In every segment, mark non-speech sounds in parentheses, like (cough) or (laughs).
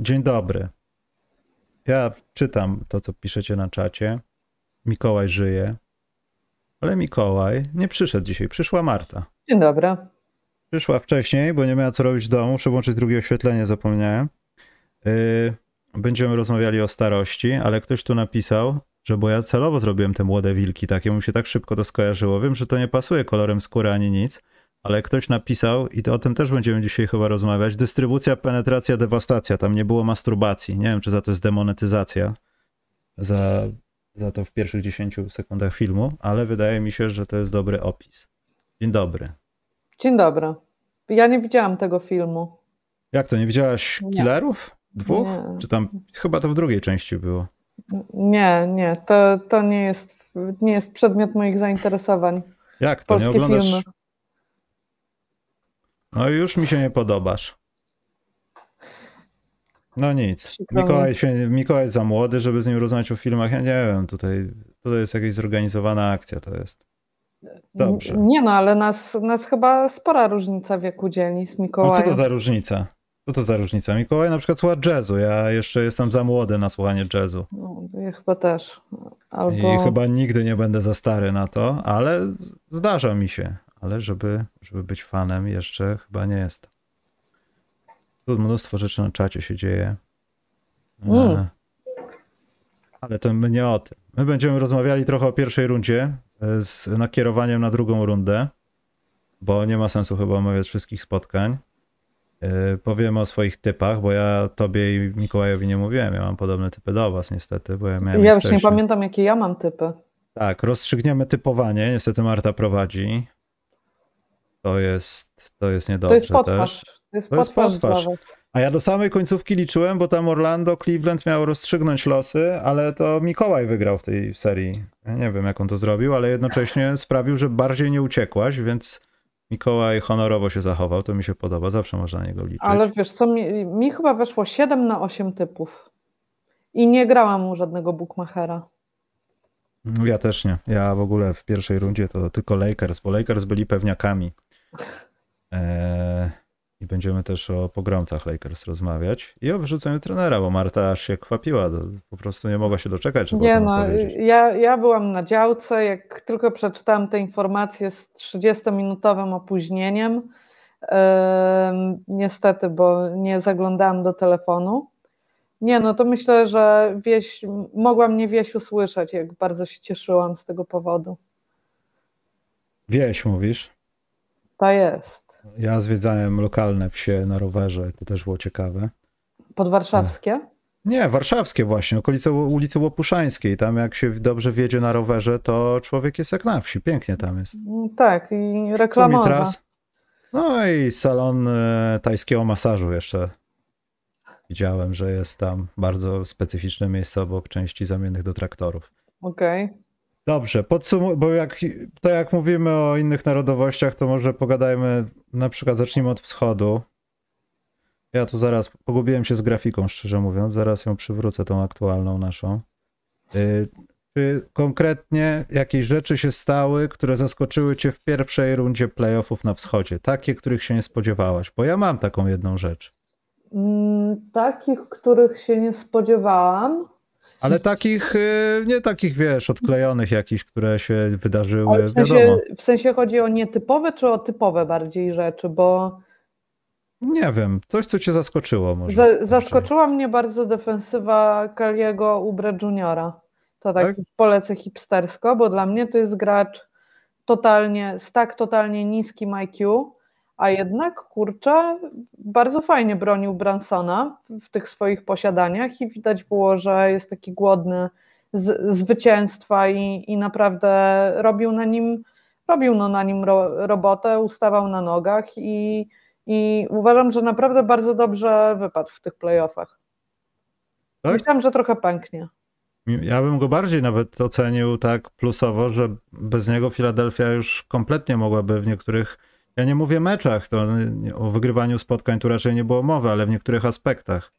Dzień dobry. Ja czytam to, co piszecie na czacie. Mikołaj żyje. Ale Mikołaj nie przyszedł dzisiaj, przyszła Marta. Dzień dobry. Przyszła wcześniej, bo nie miała co robić w domu. Muszę włączyć drugie oświetlenie, zapomniałem. Yy, będziemy rozmawiali o starości, ale ktoś tu napisał, że bo ja celowo zrobiłem te młode wilki, takie mu się tak szybko to skojarzyło. Wiem, że to nie pasuje kolorem skóry ani nic, ale ktoś napisał, i to o tym też będziemy dzisiaj chyba rozmawiać, dystrybucja, penetracja, dewastacja. Tam nie było masturbacji. Nie wiem, czy za to jest demonetyzacja, za, za to w pierwszych 10 sekundach filmu, ale wydaje mi się, że to jest dobry opis. Dzień dobry. Dzień dobry. Ja nie widziałam tego filmu. Jak to, nie widziałaś nie. Killerów? Dwóch? Nie. Czy tam, chyba to w drugiej części było. Nie, nie, to, to nie, jest, nie jest przedmiot moich zainteresowań. Jak to? Polskie nie oglądasz filmy. No już mi się nie podobasz. No nic. Mikołaj, jest za młody, żeby z nim rozmawiać o filmach. Ja nie wiem, tutaj, tutaj jest jakaś zorganizowana akcja, to jest. Dobrze. Nie no, ale nas, nas chyba spora różnica wieku dzieli z Mikołajem. No co to za różnica? Co to za różnica? Mikołaj na przykład słucha jazzu, ja jeszcze jestem za młody na słuchanie jazzu. No, ja chyba też. Albo... I chyba nigdy nie będę za stary na to, ale zdarza mi się ale żeby, żeby być fanem jeszcze chyba nie jest. Tu mnóstwo rzeczy na czacie się dzieje. Mm. Ale to my nie o tym. My będziemy rozmawiali trochę o pierwszej rundzie e, z nakierowaniem na drugą rundę, bo nie ma sensu chyba omawiać wszystkich spotkań. E, powiem o swoich typach, bo ja tobie i Mikołajowi nie mówiłem. Ja mam podobne typy do was niestety, bo ja miałem. Ja już wcześniej. nie pamiętam, jakie ja mam typy. Tak, rozstrzygniemy typowanie. Niestety Marta prowadzi. To jest, to jest niedobrze to jest podpasz. też. To jest, to A ja do samej końcówki liczyłem, bo tam Orlando, Cleveland miał rozstrzygnąć losy, ale to Mikołaj wygrał w tej serii. Ja nie wiem, jak on to zrobił, ale jednocześnie sprawił, że bardziej nie uciekłaś, więc Mikołaj honorowo się zachował. To mi się podoba, zawsze można na niego liczyć. Ale wiesz co, mi, mi chyba weszło 7 na 8 typów. I nie grałam mu żadnego bookmachera. Ja też nie. Ja w ogóle w pierwszej rundzie to tylko Lakers, bo Lakers byli pewniakami. E, I będziemy też o pogromcach Lakers rozmawiać i o wyrzuceniu trenera, bo Marta aż się kwapiła, po prostu nie mogła się doczekać, żeby Nie no, ja, ja byłam na działce, jak tylko przeczytałam te informacje z 30-minutowym opóźnieniem, Yy, niestety, bo nie zaglądałam do telefonu. Nie, no to myślę, że wieś, mogłam nie wieś usłyszeć, jak bardzo się cieszyłam z tego powodu. Wieś, mówisz? To tak jest. Ja zwiedzałem lokalne wsie na rowerze, to też było ciekawe. Podwarszawskie? Nie, warszawskie właśnie, okolice ulicy Łopuszańskiej. Tam jak się dobrze wjedzie na rowerze, to człowiek jest jak na wsi, pięknie tam jest. Mm, tak, i reklamowa. No i salon e, tajskiego masażu jeszcze. Widziałem, że jest tam bardzo specyficzne miejsce obok części zamiennych do traktorów. Okej. Okay. Dobrze, podsum bo jak, to jak mówimy o innych narodowościach, to może pogadajmy, na przykład zacznijmy od wschodu. Ja tu zaraz pogubiłem się z grafiką, szczerze mówiąc, zaraz ją przywrócę, tą aktualną naszą. Y, czy konkretnie jakieś rzeczy się stały, które zaskoczyły cię w pierwszej rundzie playoffów na wschodzie? Takie, których się nie spodziewałaś? Bo ja mam taką jedną rzecz. Mm, takich, których się nie spodziewałam. Ale takich, y, nie takich, wiesz, odklejonych jakichś, które się wydarzyły, w sensie, wiadomo. W sensie chodzi o nietypowe, czy o typowe bardziej rzeczy, bo... Nie wiem, coś, co cię zaskoczyło może. Z zaskoczyła raczej. mnie bardzo defensywa Kaliego Ubre Juniora. To tak, tak polecę hipstersko, bo dla mnie to jest gracz totalnie, z tak totalnie niskim IQ, a jednak kurcza bardzo fajnie bronił Bransona w tych swoich posiadaniach i widać było, że jest taki głodny z, zwycięstwa i, i naprawdę robił na nim, robił no na nim ro, robotę, ustawał na nogach i, i uważam, że naprawdę bardzo dobrze wypadł w tych playoffach. Tak? Myślałam, że trochę pęknie. Ja bym go bardziej nawet ocenił tak plusowo, że bez niego Filadelfia już kompletnie mogłaby w niektórych ja nie mówię meczach, to o wygrywaniu spotkań tu raczej nie było mowy, ale w niektórych aspektach.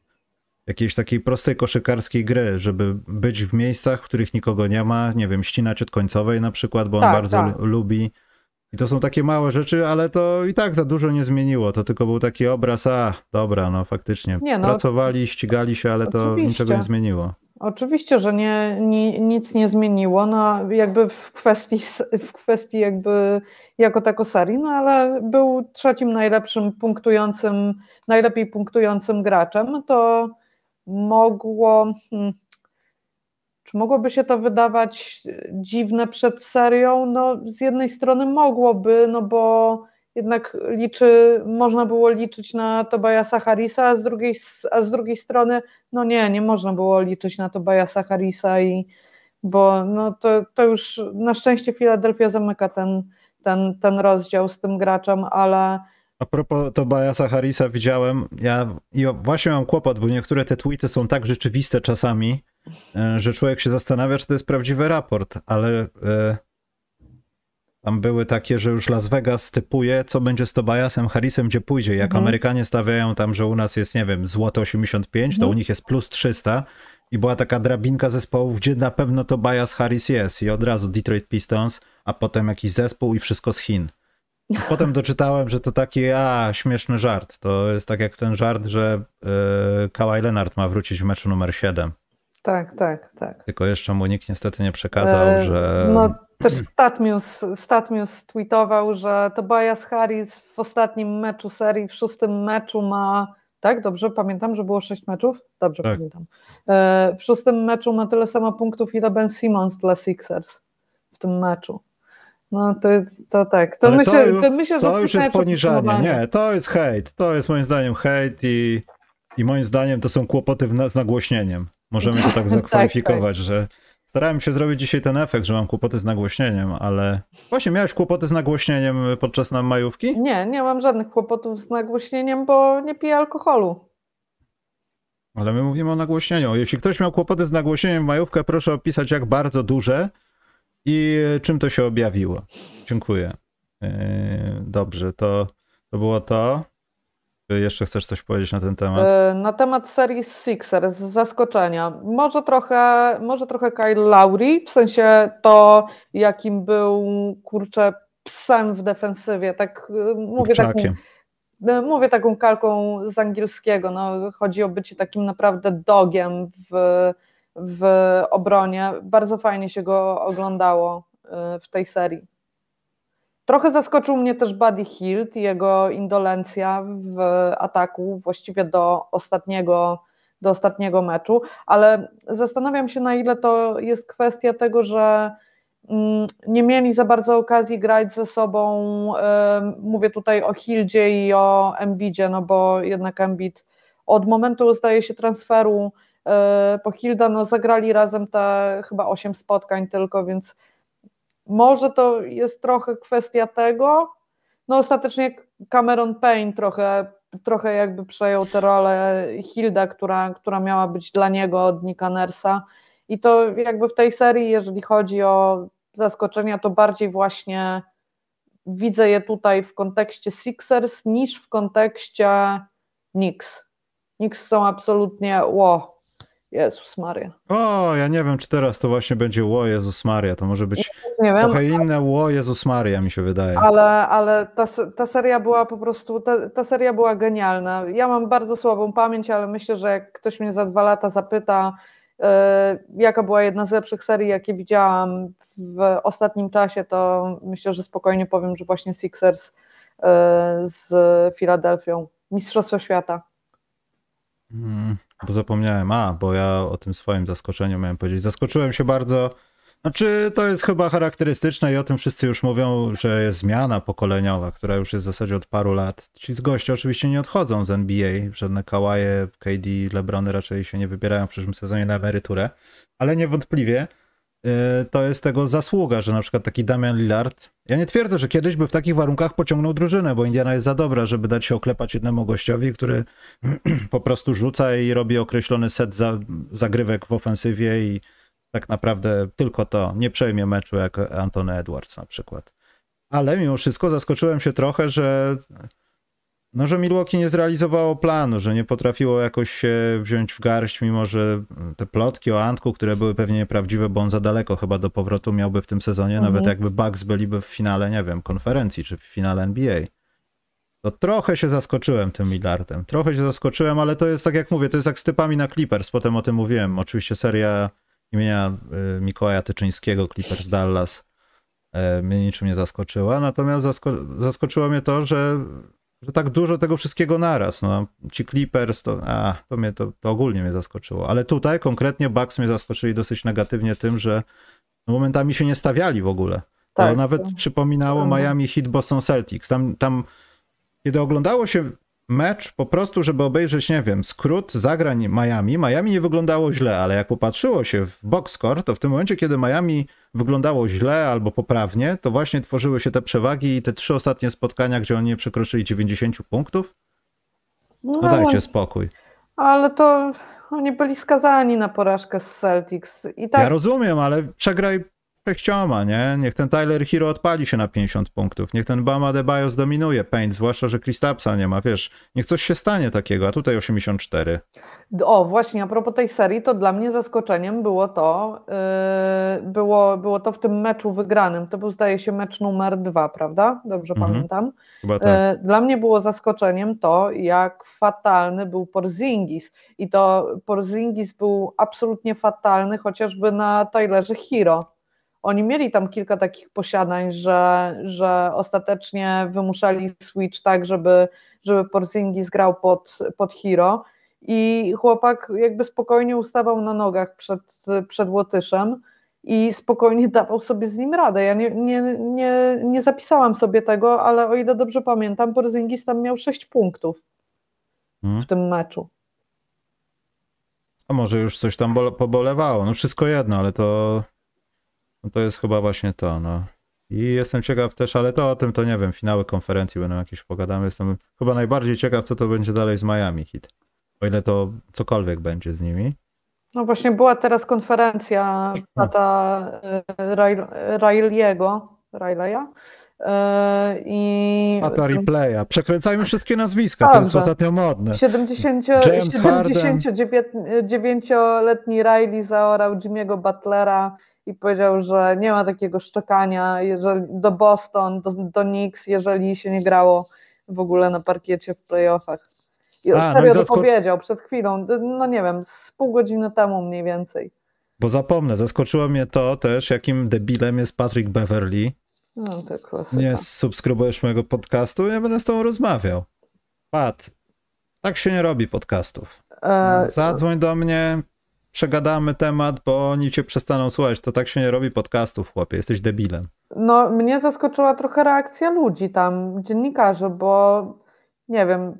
Jakiejś takiej prostej koszykarskiej gry, żeby być w miejscach, w których nikogo nie ma, nie wiem, ścinać od końcowej na przykład, bo on tak, bardzo tak. lubi. I to są takie małe rzeczy, ale to i tak za dużo nie zmieniło. To tylko był taki obraz, a dobra, no faktycznie. Nie, no, Pracowali, ścigali się, ale to oczywiście. niczego nie zmieniło. Oczywiście, że nie, nic nie zmieniło, no jakby w kwestii, w kwestii jakby jako tako serii, no ale był trzecim najlepszym punktującym, najlepiej punktującym graczem, to mogło, hmm, czy mogłoby się to wydawać dziwne przed serią? No z jednej strony mogłoby, no bo jednak liczy, można było liczyć na Tobiasa Harisa, a z drugiej, a z drugiej strony, no nie, nie można było liczyć na Tobiasa Harisa i bo no to, to już na szczęście Filadelfia zamyka ten, ten, ten rozdział z tym graczem, ale a propos Tobiasa Harisa widziałem, ja i właśnie mam kłopot, bo niektóre te tweety są tak rzeczywiste czasami, e, że człowiek się zastanawia, czy to jest prawdziwy raport, ale e, tam były takie, że już Las Vegas typuje, co będzie z Tobiasem Harrisem, gdzie pójdzie. Jak mhm. Amerykanie stawiają tam, że u nas jest, nie wiem, złoto 85, mhm. to u nich jest plus 300 i była taka drabinka zespołów, gdzie na pewno Tobias Harris jest i od razu Detroit Pistons, a potem jakiś zespół i wszystko z Chin. Potem doczytałem, że to taki, a, śmieszny żart. To jest tak jak ten żart, że yy, Kawhi Leonard ma wrócić w meczu numer 7. Tak, tak, tak. Tylko jeszcze mu nikt niestety nie przekazał, e, że. No też Statmius, Statmius tweetował, że Tobias Harris w ostatnim meczu serii, w szóstym meczu ma. Tak, dobrze pamiętam, że było sześć meczów? Dobrze tak. pamiętam. E, w szóstym meczu ma tyle samo punktów, ile Ben Simmons dla Sixers w tym meczu. No to, to tak. To Ale to już, to że to już jest poniżanie. Nie, to jest hejt. To jest moim zdaniem hejt i, i moim zdaniem to są kłopoty w, z nagłośnieniem. Możemy to tak zakwalifikować, (laughs) tak, tak. że starałem się zrobić dzisiaj ten efekt, że mam kłopoty z nagłośnieniem, ale właśnie miałeś kłopoty z nagłośnieniem podczas nam majówki? Nie, nie mam żadnych kłopotów z nagłośnieniem, bo nie piję alkoholu. Ale my mówimy o nagłośnieniu. Jeśli ktoś miał kłopoty z nagłośnieniem w majówkę, proszę opisać jak bardzo duże i czym to się objawiło. Dziękuję. Yy, dobrze, to, to było to jeszcze chcesz coś powiedzieć na ten temat? E, na temat serii Sixers, z zaskoczenia. Może trochę, może trochę Kyle Lowry, w sensie to, jakim był, kurczę, psem w defensywie, tak e, mówię taką, e, mówię taką kalką z angielskiego, no, chodzi o bycie takim naprawdę dogiem w, w obronie, bardzo fajnie się go oglądało w tej serii. Trochę zaskoczył mnie też Buddy Hilt i jego indolencja w ataku właściwie do ostatniego, do ostatniego meczu, ale zastanawiam się na ile to jest kwestia tego, że mm, nie mieli za bardzo okazji grać ze sobą, mówię tutaj o Hildzie i o Embidzie, no bo jednak Embid od momentu zdaje się transferu e, po Hilda, no zagrali razem te chyba 8 spotkań tylko, więc może to jest trochę kwestia tego. No ostatecznie Cameron Payne trochę, trochę jakby przejął tę rolę Hilda, która, która miała być dla niego od Nika Nersa. I to jakby w tej serii, jeżeli chodzi o zaskoczenia, to bardziej właśnie widzę je tutaj w kontekście Sixers niż w kontekście Knicks. Knicks są absolutnie ło. Wow Jezus Maria. O, ja nie wiem, czy teraz to właśnie będzie Ło Jezus Maria. To może być nie, nie trochę inne Ło Jezus Maria, mi się wydaje. Ale, ale ta, ta seria była po prostu, ta, ta seria była genialna. Ja mam bardzo słabą pamięć, ale myślę, że jak ktoś mnie za dwa lata zapyta, yy, jaka była jedna z lepszych serii, jakie widziałam w ostatnim czasie, to myślę, że spokojnie powiem, że właśnie Sixers yy, z Filadelfią. Mistrzostwo Świata. Hmm. Bo zapomniałem, a, bo ja o tym swoim zaskoczeniu miałem powiedzieć. Zaskoczyłem się bardzo. Znaczy, to jest chyba charakterystyczne i o tym wszyscy już mówią, że jest zmiana pokoleniowa, która już jest w zasadzie od paru lat. Ci z gości oczywiście nie odchodzą z NBA, żadne Kawaje, KD, Lebrony raczej się nie wybierają w przyszłym sezonie na emeryturę, ale niewątpliwie E, to jest tego zasługa, że na przykład taki Damian Lillard, ja nie twierdzę, że kiedyś by w takich warunkach pociągnął drużynę, bo Indiana jest za dobra, żeby dać się oklepać jednemu gościowi, który (clears throat) po prostu rzuca i robi określony set za, zagrywek w ofensywie i tak naprawdę tylko to nie przejmie meczu jak Antony Edwards na przykład. Ale mimo wszystko zaskoczyłem się trochę, że no, że Milwaukee nie zrealizowało planu, że nie potrafiło jakoś się wziąć w garść, mimo że te plotki o Antku, które były pewnie nieprawdziwe, bo on za daleko chyba do powrotu miałby w tym sezonie, mhm. nawet jakby Bucks byliby w finale, nie wiem, konferencji czy w finale NBA. To trochę się zaskoczyłem tym Millardem. Trochę się zaskoczyłem, ale to jest tak jak mówię, to jest jak z typami na Clippers, potem o tym mówiłem. Oczywiście seria imienia y, Mikołaja Tyczyńskiego, Clippers Dallas y, mnie niczym nie zaskoczyła, natomiast zasko zaskoczyło mnie to, że że tak dużo tego wszystkiego naraz. No, ci Clippers, to, a, to, mnie, to, to ogólnie mnie zaskoczyło. Ale tutaj konkretnie Bucks mnie zaskoczyli dosyć negatywnie tym, że momentami się nie stawiali w ogóle. Tak, to nawet to... przypominało no, no. Miami Heat Boston Celtics. Tam, tam, kiedy oglądało się mecz po prostu, żeby obejrzeć, nie wiem, skrót zagrań Miami. Miami nie wyglądało źle, ale jak upatrzyło się w boxcore, to w tym momencie, kiedy Miami wyglądało źle albo poprawnie, to właśnie tworzyły się te przewagi i te trzy ostatnie spotkania, gdzie oni nie przekroczyli 90 punktów. No, no dajcie spokój. Ale to oni byli skazani na porażkę z Celtics. I tak... Ja rozumiem, ale przegraj Chcioma, nie? Niech ten Tyler Hero odpali się na 50 punktów. Niech ten Bama de Bios dominuje Paint, zwłaszcza, że Kristapsa nie ma, wiesz. Niech coś się stanie takiego, a tutaj 84. O, właśnie, a propos tej serii, to dla mnie zaskoczeniem było to, yy, było, było to w tym meczu wygranym. To był, zdaje się, mecz numer dwa, prawda? Dobrze mhm. pamiętam. Chyba yy, tak. Yy, dla mnie było zaskoczeniem to, jak fatalny był Porzingis. I to Porzingis był absolutnie fatalny, chociażby na Tylerze Hero oni mieli tam kilka takich posiadań, że, że ostatecznie wymuszali switch tak, żeby, żeby Porzingis grał pod, pod Hiro i chłopak jakby spokojnie ustawał na nogach przed, przed Łotyszem i spokojnie dawał sobie z nim radę. Ja nie, nie, nie, nie zapisałam sobie tego, ale o ile dobrze pamiętam, Porzingis tam miał 6 punktów hmm? w tym meczu. A może już coś tam pobolewało, no wszystko jedno, ale to no to jest chyba właśnie to, no. I jestem ciekaw też, ale to o tym to nie wiem, finały konferencji będą jakieś pogadamy. Jestem chyba najbardziej ciekaw, co to będzie dalej z Miami Hit. O ile to cokolwiek będzie z nimi. No właśnie była teraz konferencja brata e, Riley'ego, Riley'a. E, I... Tata Replaya. Przekręcajmy wszystkie nazwiska, Dobrze. to jest ostatnio modne. 70... 79-letni Riley zaorał Jimmy'ego Butlera i powiedział, że nie ma takiego szczekania jeżeli, do Boston, do, do Knicks, jeżeli się nie grało w ogóle na parkiecie w playoffach. I A, serio no i to powiedział przed chwilą, no nie wiem, z pół godziny temu mniej więcej. Bo zapomnę, zaskoczyło mnie to też, jakim debilem jest Patrick Beverly. No, Nie subskrybujesz mojego podcastu, ja będę z tobą rozmawiał. Pat, tak się nie robi podcastów. E, Zadzwoń do mnie, przegadamy temat, bo oni cię przestaną słuchać. To tak się nie robi podcastów, chłopie, jesteś debilem. No, mnie zaskoczyła trochę reakcja ludzi tam, dziennikarzy, bo nie wiem,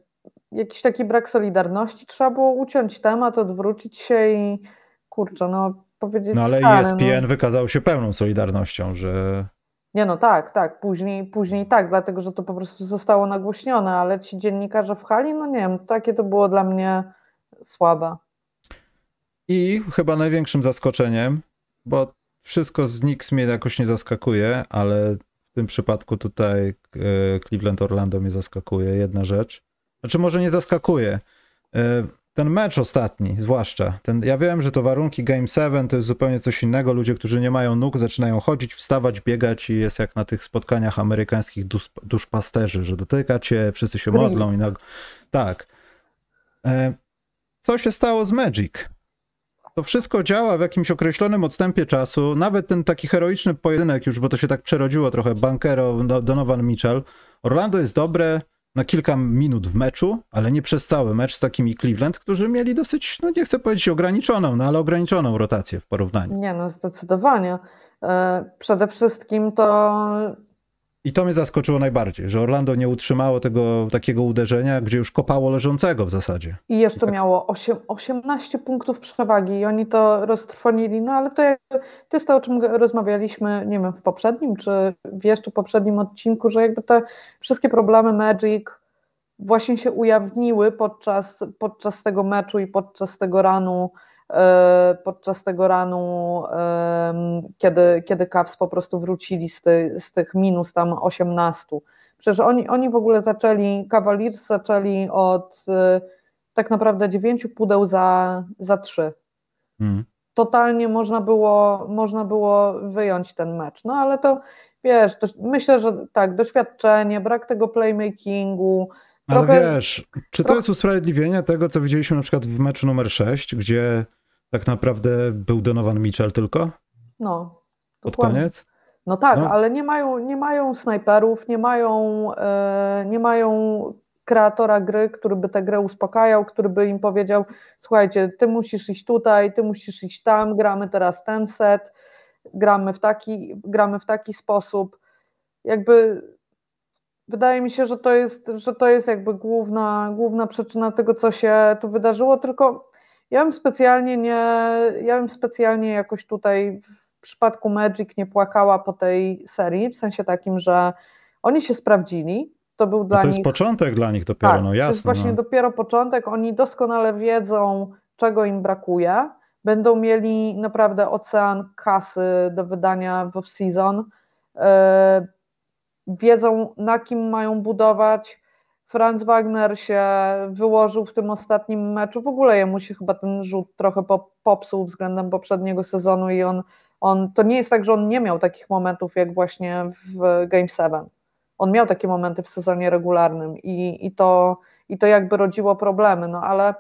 jakiś taki brak solidarności, trzeba było uciąć temat, odwrócić się i kurczę, no powiedzieć No ale stary, ESPN no. E wykazał się pełną solidarnością, że... Nie no tak, tak, później, później tak, dlatego, że to po prostu zostało nagłośnione, ale ci dziennikarze w hali, no nie wiem, takie to było dla mnie słabe. I chyba największym zaskoczeniem, bo wszystko z Knicks mnie jakoś nie zaskakuje, ale w tym przypadku tutaj e, Cleveland Orlando mnie zaskakuje, jedna rzecz. Znaczy może nie zaskakuje. E, ten mecz ostatni, zwłaszcza. Ten, ja wiem, że to warunki Game 7 to jest zupełnie coś innego. Ludzie, którzy nie mają nóg, zaczynają chodzić, wstawać, biegać i jest jak na tych spotkaniach amerykańskich dusz, duszpasterzy, że dotykacie, wszyscy się modlą i na... Tak. E, co się stało z Magic? To wszystko działa w jakimś określonym odstępie czasu. Nawet ten taki heroiczny pojedynek już, bo to się tak przerodziło trochę, Bankero, no, Donovan Mitchell. Orlando jest dobre na kilka minut w meczu, ale nie przez cały mecz z takimi Cleveland, którzy mieli dosyć, no nie chcę powiedzieć ograniczoną, no ale ograniczoną rotację w porównaniu. Nie no, zdecydowanie. E, przede wszystkim to i to mnie zaskoczyło najbardziej, że Orlando nie utrzymało tego takiego uderzenia, gdzie już kopało leżącego w zasadzie. I jeszcze I tak. miało 8, 18 punktów przewagi i oni to roztrwonili, no ale to, to jest to, o czym rozmawialiśmy, nie wiem, w poprzednim czy w jeszcze poprzednim odcinku, że jakby te wszystkie problemy Magic właśnie się ujawniły podczas, podczas tego meczu i podczas tego ranu E, podczas tego ranu, kiedy, kiedy Cavs po prostu wrócili z, ty, z tych minus tam 18. Przecież oni, oni w ogóle zaczęli, Cavaliers zaczęli od e, tak naprawdę 9 pudeł za, za 3. Mhm. Totalnie można było, można było wyjąć ten mecz, no ale to wiesz, to, myślę, że tak, doświadczenie, brak tego playmakingu, ale trochę, wiesz, czy to jest usprawiedliwienie tego, co widzieliśmy na przykład w meczu numer 6, gdzie tak naprawdę był Donovan Mitchell tylko? No. Pod koniec? No tak, no. ale nie mają, nie mają snajperów, nie mają, e, nie mają kreatora gry, który by tę grę uspokajał, który by im powiedział: Słuchajcie, ty musisz iść tutaj, ty musisz iść tam, gramy teraz ten set, gramy w taki, gramy w taki sposób. Jakby wydaje mi się, że to jest, że to jest jakby główna, główna przyczyna tego, co się tu wydarzyło, tylko ja bym specjalnie nie, ja bym specjalnie jakoś tutaj w przypadku Magic nie płakała po tej serii, w sensie takim, że oni się sprawdzili, to był no dla nich... To jest początek dla nich dopiero, tak, no jasne. To jest właśnie no. dopiero początek, oni doskonale wiedzą, czego im brakuje, będą mieli naprawdę ocean kasy do wydania w off-season, e, wiedzą na kim mają budować, Franz Wagner się wyłożył w tym ostatnim meczu. W ogóle jemu się chyba ten rzut trochę popsuł względem poprzedniego sezonu i on, on to nie jest tak, że on nie miał takich momentów jak właśnie w Game 7. On miał takie momenty w sezonie regularnym i, i, to, i to jakby rodziło problemy, no ale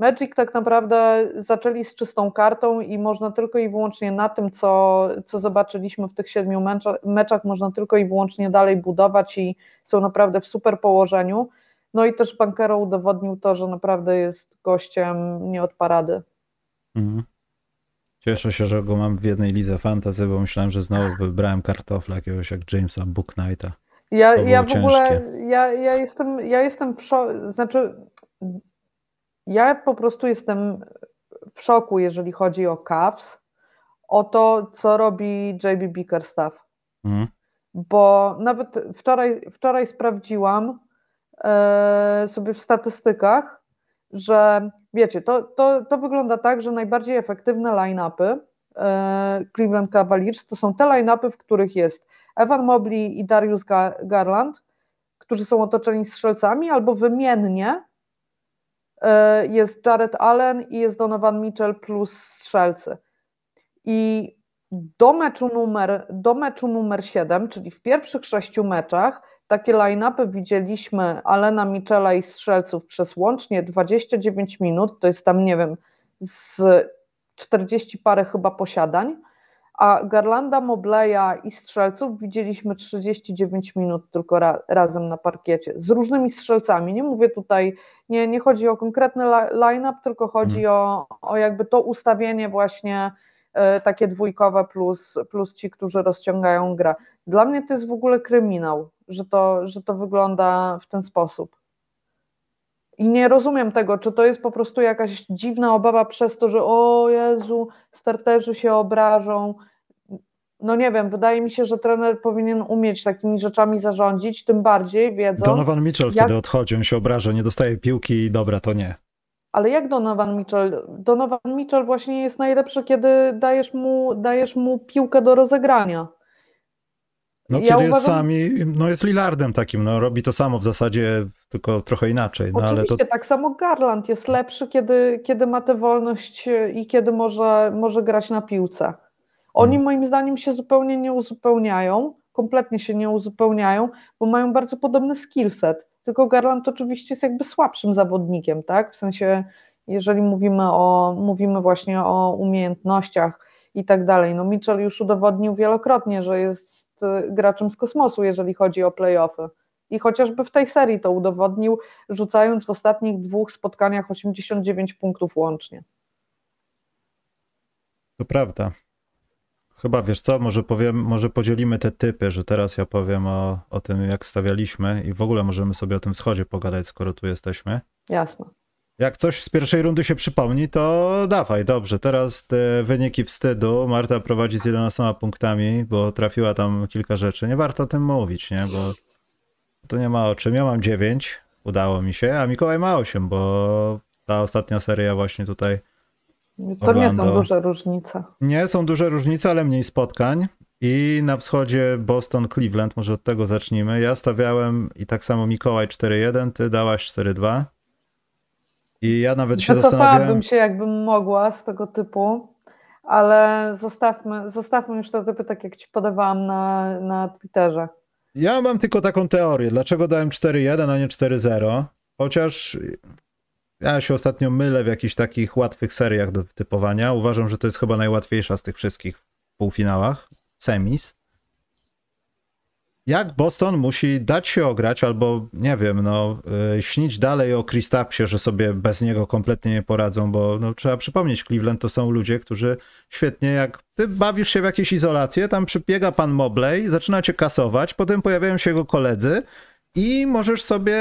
Magic tak naprawdę zaczęli z czystą kartą i można tylko i wyłącznie na tym, co, co zobaczyliśmy w tych siedmiu meczach, można tylko i wyłącznie dalej budować i są naprawdę w super położeniu. No i też Bankero udowodnił to, że naprawdę jest gościem nie od parady. Mhm. Cieszę się, że go mam w jednej lidze fantasy, bo myślałem, że znowu wybrałem kartofla jakiegoś jak Jamesa Booknighta. Ja, ja w ciężkie. ogóle, ja, ja jestem, ja jestem w szoku, znaczy ja po prostu jestem w szoku, jeżeli chodzi o Cavs, o to, co robi JB Bickerstaff. Mhm. Bo nawet wczoraj, wczoraj sprawdziłam e, sobie w statystykach, że wiecie, to, to, to wygląda tak, że najbardziej efektywne line-upy e, Cleveland Cavaliers to są te line-upy, w których jest Evan Mobley i Darius Garland, którzy są otoczeni strzelcami, albo wymiennie E, jest Jared Allen i jest Donovan Mitchell plus strzelcy. I do meczu numer, do meczu numer 7, czyli w pierwszych sześciu meczach, takie line-upy widzieliśmy Alena Michela i strzelców przez łącznie 29 minut, to jest tam, nie wiem, z 40 parę chyba posiadań a Garlanda Mobleya i strzelców widzieliśmy 39 minut tylko ra, razem na parkiecie z różnymi strzelcami. Nie mówię tutaj, nie, nie chodzi o konkretny line-up, tylko chodzi mhm. o, o jakby to ustawienie właśnie y, takie dwójkowe plus, plus ci, którzy rozciągają grę. Dla mnie to jest w ogóle kryminał, że to, że to wygląda w ten sposób. I nie rozumiem tego, czy to jest po prostu jakaś dziwna obawa przez to, że o Jezu, starterzy się obrażą, no nie wiem, wydaje mi się, że trener powinien umieć takimi rzeczami zarządzić, tym bardziej wiedząc... Donovan Mitchell jak... wtedy odchodzi, on się obraża, nie dostaje piłki i dobra, to nie. Ale jak Donovan Mitchell? Donovan Mitchell właśnie jest najlepszy, kiedy dajesz mu, dajesz mu piłkę do rozegrania. No ja kiedy uważam... jest sami, no jest Lillardem takim, no robi to samo w zasadzie, tylko trochę inaczej. No, Oczywiście, to... tak samo Garland jest lepszy, kiedy, kiedy ma tę wolność i kiedy może, może grać na piłce. Oni mm. moim zdaniem się zupełnie nie uzupełniają, kompletnie się nie uzupełniają, bo mają bardzo podobny skillset. Tylko Garland oczywiście jest jakby słabszym zawodnikiem, tak? W sensie, jeżeli mówimy o mówimy właśnie o umiejętnościach i tak dalej. No Mitchell już udowodnił wielokrotnie, że jest y, graczem z kosmosu, jeżeli chodzi o playoffy. I chociażby w tej serii to udowodnił, rzucając w ostatnich dwóch spotkaniach 89 punktów łącznie. To prawda. Chyba wiesz co, może powiem, może podzielimy te typy, że teraz ja powiem o, o tym, jak stawialiśmy i w ogóle możemy sobie o tym wschodzie pogadać, skoro tu jesteśmy. Jasne. Jak coś z pierwszej rundy się przypomni, to dawaj, dobrze. Teraz te wyniki wstydu. Marta prowadzi z 11 punktami, bo trafiła tam kilka rzeczy. Nie warto o tym mówić, nie? Bo to nie ma o czym. Ja mam 9, udało mi się, a Mikołaj ma 8, bo ta ostatnia seria właśnie tutaj to Orlando. nie są duże różnice. Nie, są duże różnice, ale mniej spotkań. I na wschodzie Boston, Cleveland, może od tego zacznijmy. Ja stawiałem i tak samo Mikołaj 4-1, ty dałaś 4-2. I ja nawet się zastanawiałem. się, jakbym mogła z tego typu, ale zostawmy, zostawmy już te typy, tak jak ci podawałam na, na Twitterze. Ja mam tylko taką teorię, dlaczego dałem 4-1, a nie 4-0. Chociaż ja się ostatnio mylę w jakichś takich łatwych seriach do typowania. Uważam, że to jest chyba najłatwiejsza z tych wszystkich w półfinałach. Semis. Jak Boston musi dać się ograć, albo nie wiem, no, y, śnić dalej o Kristapsie, że sobie bez niego kompletnie nie poradzą, bo no, trzeba przypomnieć, Cleveland to są ludzie, którzy świetnie, jak ty bawisz się w jakieś izolacje, tam przybiega pan Mobley, zaczyna cię kasować, potem pojawiają się jego koledzy i możesz sobie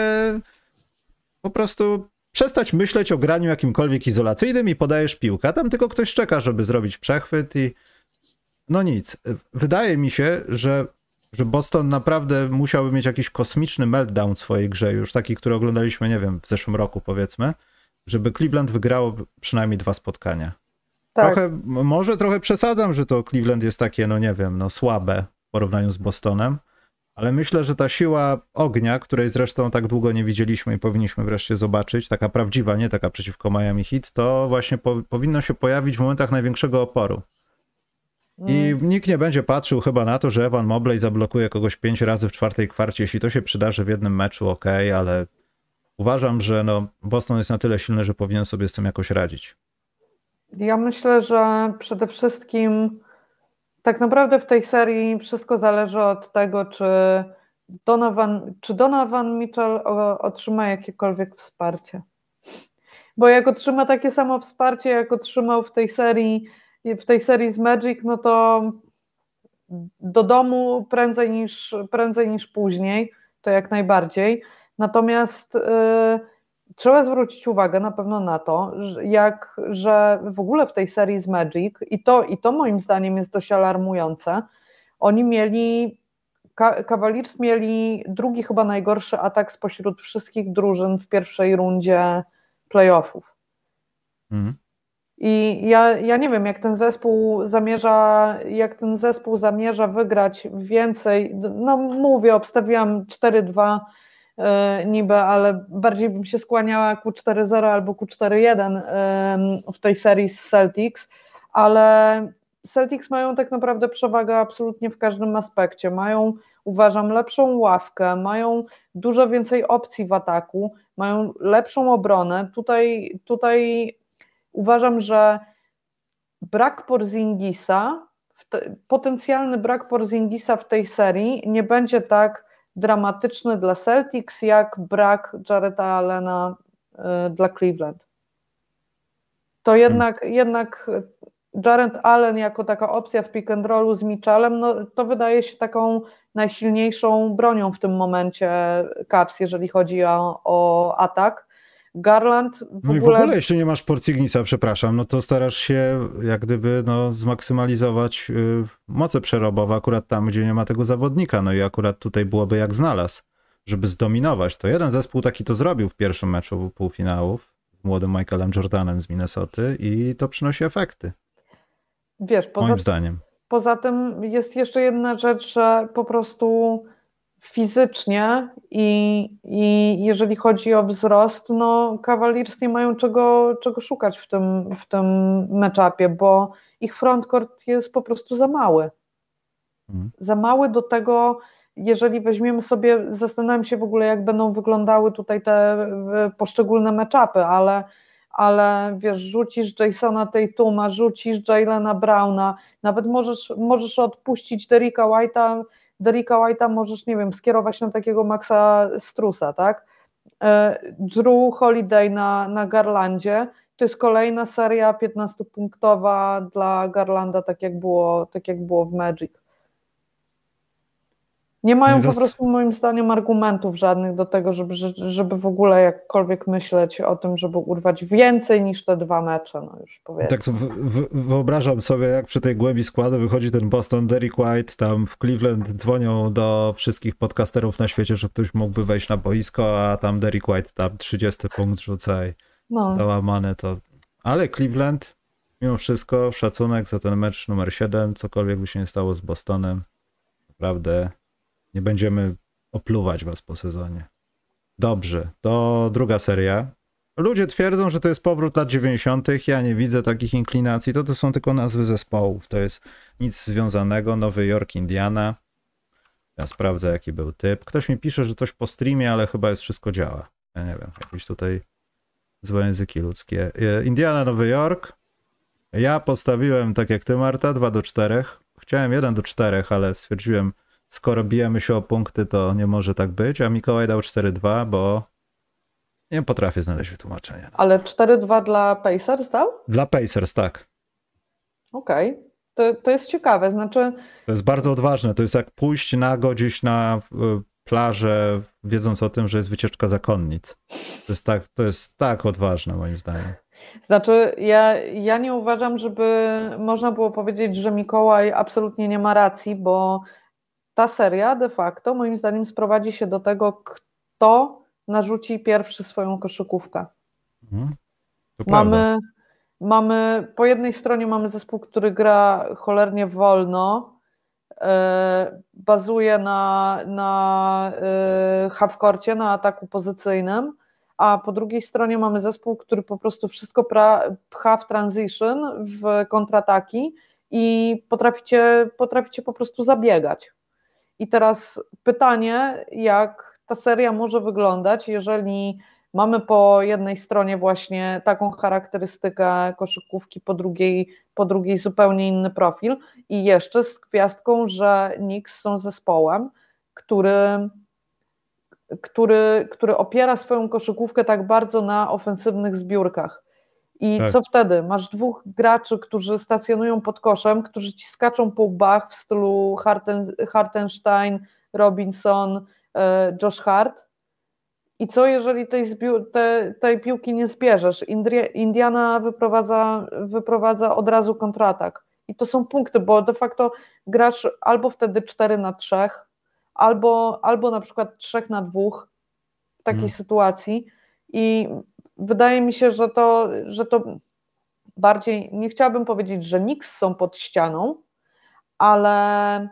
po prostu przestać myśleć o graniu jakimkolwiek izolacyjnym i podajesz piłkę. Tam tylko ktoś czeka, żeby zrobić przechwyt i no nic. Wydaje mi się, że, że Boston naprawdę musiałby mieć jakiś kosmiczny meltdown w swojej grze, już taki, który oglądaliśmy, nie wiem, w zeszłym roku powiedzmy, żeby Cleveland wygrało przynajmniej dwa spotkania. Tak. Trochę, może trochę przesadzam, że to Cleveland jest takie, no nie wiem, no słabe w porównaniu z Bostonem, ale myślę, że ta siła ognia, której zresztą tak długo nie widzieliśmy i powinniśmy wreszcie zobaczyć, taka prawdziwa, nie taka przeciwko Miami Heat, to właśnie po, powinno się pojawić w momentach największego oporu. I mm. nikt nie będzie patrzył chyba na to, że Evan Mobley zablokuje kogoś pięć razy w czwartej kwarcie. Jeśli to się przydarzy w jednym meczu, ok, ale uważam, że no Boston jest na tyle silny, że powinien sobie z tym jakoś radzić. Ja myślę, że przede wszystkim tak naprawdę w tej serii wszystko zależy od tego, czy Donovan, czy Donovan Mitchell otrzyma jakiekolwiek wsparcie. Bo jak otrzyma takie samo wsparcie, jak otrzymał w tej serii, w tej serii z Magic, no to do domu prędzej niż, prędzej niż później, to jak najbardziej. Natomiast yy, Trzeba zwrócić uwagę na pewno na to, że jak, że w ogóle w tej serii z Magic, i to, i to moim zdaniem jest dość alarmujące, oni mieli, Cavaliers mieli drugi chyba najgorszy atak spośród wszystkich drużyn w pierwszej rundzie playoffów. Mhm. I ja, ja nie wiem, jak ten zespół zamierza, jak ten zespół zamierza wygrać więcej. No mówię, obstawiłam 4-2 E, niby, ale bardziej bym się skłaniała ku 4-0 albo ku 4-1 e, w tej serii z Celtics, ale Celtics mają tak naprawdę przewagę absolutnie w każdym aspekcie. Mają, uważam, lepszą ławkę, mają dużo więcej opcji w ataku, mają lepszą obronę. Tutaj, tutaj uważam, że brak Porzingisa, potencjalny brak Porzingisa w tej serii nie będzie tak dramatyczny dla Celtics, jak brak Jarretta Allena y, dla Cleveland. To hmm. jednak, jednak Jared Allen jako taka opcja w pick and rollu z Mitchellem, no, to wydaje się taką najsilniejszą bronią w tym momencie Caps, jeżeli chodzi o, o atak. Garland w ogóle... No i w ogóle jeśli nie masz porcygnisa, przepraszam, no to starasz się jak gdyby no, zmaksymalizować yy, moce przerobowe akurat tam, gdzie nie ma tego zawodnika, no i akurat tutaj byłoby jak znalazł, żeby zdominować. To jeden zespół taki to zrobił w pierwszym meczu półfinałów z młodym Michaelem Jordanem z Minnesoty i to przynosi efekty. Wiesz, poza, moim zdaniem. Poza tym jest jeszcze jedna rzecz, że po prostu fizycznie i, i jeżeli chodzi o wzrost, no Cavaliers nie mają czego, czego szukać w tym, w tym meczapie, bo ich frontcourt jest po prostu za mały. Mhm. Za mały do tego, jeżeli weźmiemy sobie, zastanawiam się w ogóle, jak będą wyglądały tutaj te poszczególne meczapy, ale, ale wiesz, rzucisz Jasona Tatuma, rzucisz Jalena Browna, nawet możesz, możesz odpuścić Derricka White'a, Derricka White'a możesz, nie wiem, skierować na takiego Maxa Strusa, tak? E, Drew Holiday na, na Garlandzie, to jest kolejna seria 15-punktowa dla Garlanda, tak jak było, tak jak było w Magic. Nie mają po prostu moim zdaniem argumentów żadnych do tego, żeby, żeby w ogóle jakkolwiek myśleć o tym, żeby urwać więcej niż te dwa mecze, no już powiedzmy. Tak wyobrażam sobie, jak przy tej głębi składu wychodzi ten Boston Derek White, tam w Cleveland dzwonią do wszystkich podcasterów na świecie, że ktoś mógłby wejść na boisko, a tam Derek White tam 30 punkt rzuca i no. załamane to. Ale Cleveland, mimo wszystko szacunek za ten mecz numer 7, cokolwiek by się nie stało z Bostonem, naprawdę nie będziemy opluwać was po sezonie. Dobrze, to druga seria. Ludzie twierdzą, że to jest powrót lat 90. Ja nie widzę takich inklinacji. To to są tylko nazwy zespołów. To jest nic związanego. Nowy Jork, Indiana. Ja sprawdzę, jaki był typ. Ktoś mi pisze, że coś po streamie, ale chyba jest wszystko działa. Ja nie wiem, jakieś tutaj złe języki ludzkie. E, Indiana, Nowy Jork. Ja postawiłem, tak jak ty, Marta, 2 do 4. Chciałem 1 do 4, ale stwierdziłem, skoro bijemy się o punkty, to nie może tak być, a Mikołaj dał 4-2, bo nie potrafię znaleźć wytłumaczenia. Ale 4-2 dla Pacers dał? Dla Pacers, tak. Okej. Okay. To, to jest ciekawe, znaczy... To jest bardzo odważne, to jest jak pójść nago gdzieś na y, plażę, wiedząc o tym, że jest wycieczka zakonnic. To jest tak, to jest tak odważne moim zdaniem. Znaczy, ja, ja nie uważam, żeby można było powiedzieć, że Mikołaj absolutnie nie ma racji, bo ta seria de facto moim zdaniem sprowadzi się do tego, kto narzuci pierwszy swoją koszykówkę. Mhm. Mamy, mamy, po jednej stronie mamy zespół, który gra cholernie wolno, yy, bazuje na, na yy, na ataku pozycyjnym, a po drugiej stronie mamy zespół, który po prostu wszystko pra, pcha w transition, w kontrataki i potraficie, potraficie po prostu zabiegać. I teraz pytanie, jak ta seria może wyglądać, jeżeli mamy po jednej stronie właśnie taką charakterystykę koszykówki, po drugiej, po drugiej zupełnie inny profil i jeszcze z gwiazdką, że Knicks są zespołem, który, który, który opiera swoją koszykówkę tak bardzo na ofensywnych zbiórkach. I tak. co wtedy? Masz dwóch graczy, którzy stacjonują pod koszem, którzy ci skaczą po bach w stylu Harten, Hartenstein, Robinson, e, Josh Hart. I co jeżeli tej, te, tej piłki nie zbierzesz? Indiana wyprowadza, wyprowadza od razu kontratak. I to są punkty, bo de facto grasz albo wtedy 4 na 3, albo, albo na przykład 3 na 2 w takiej hmm. sytuacji. I wydaje mi się, że to, że to bardziej, nie chciałabym powiedzieć, że niks są pod ścianą, ale,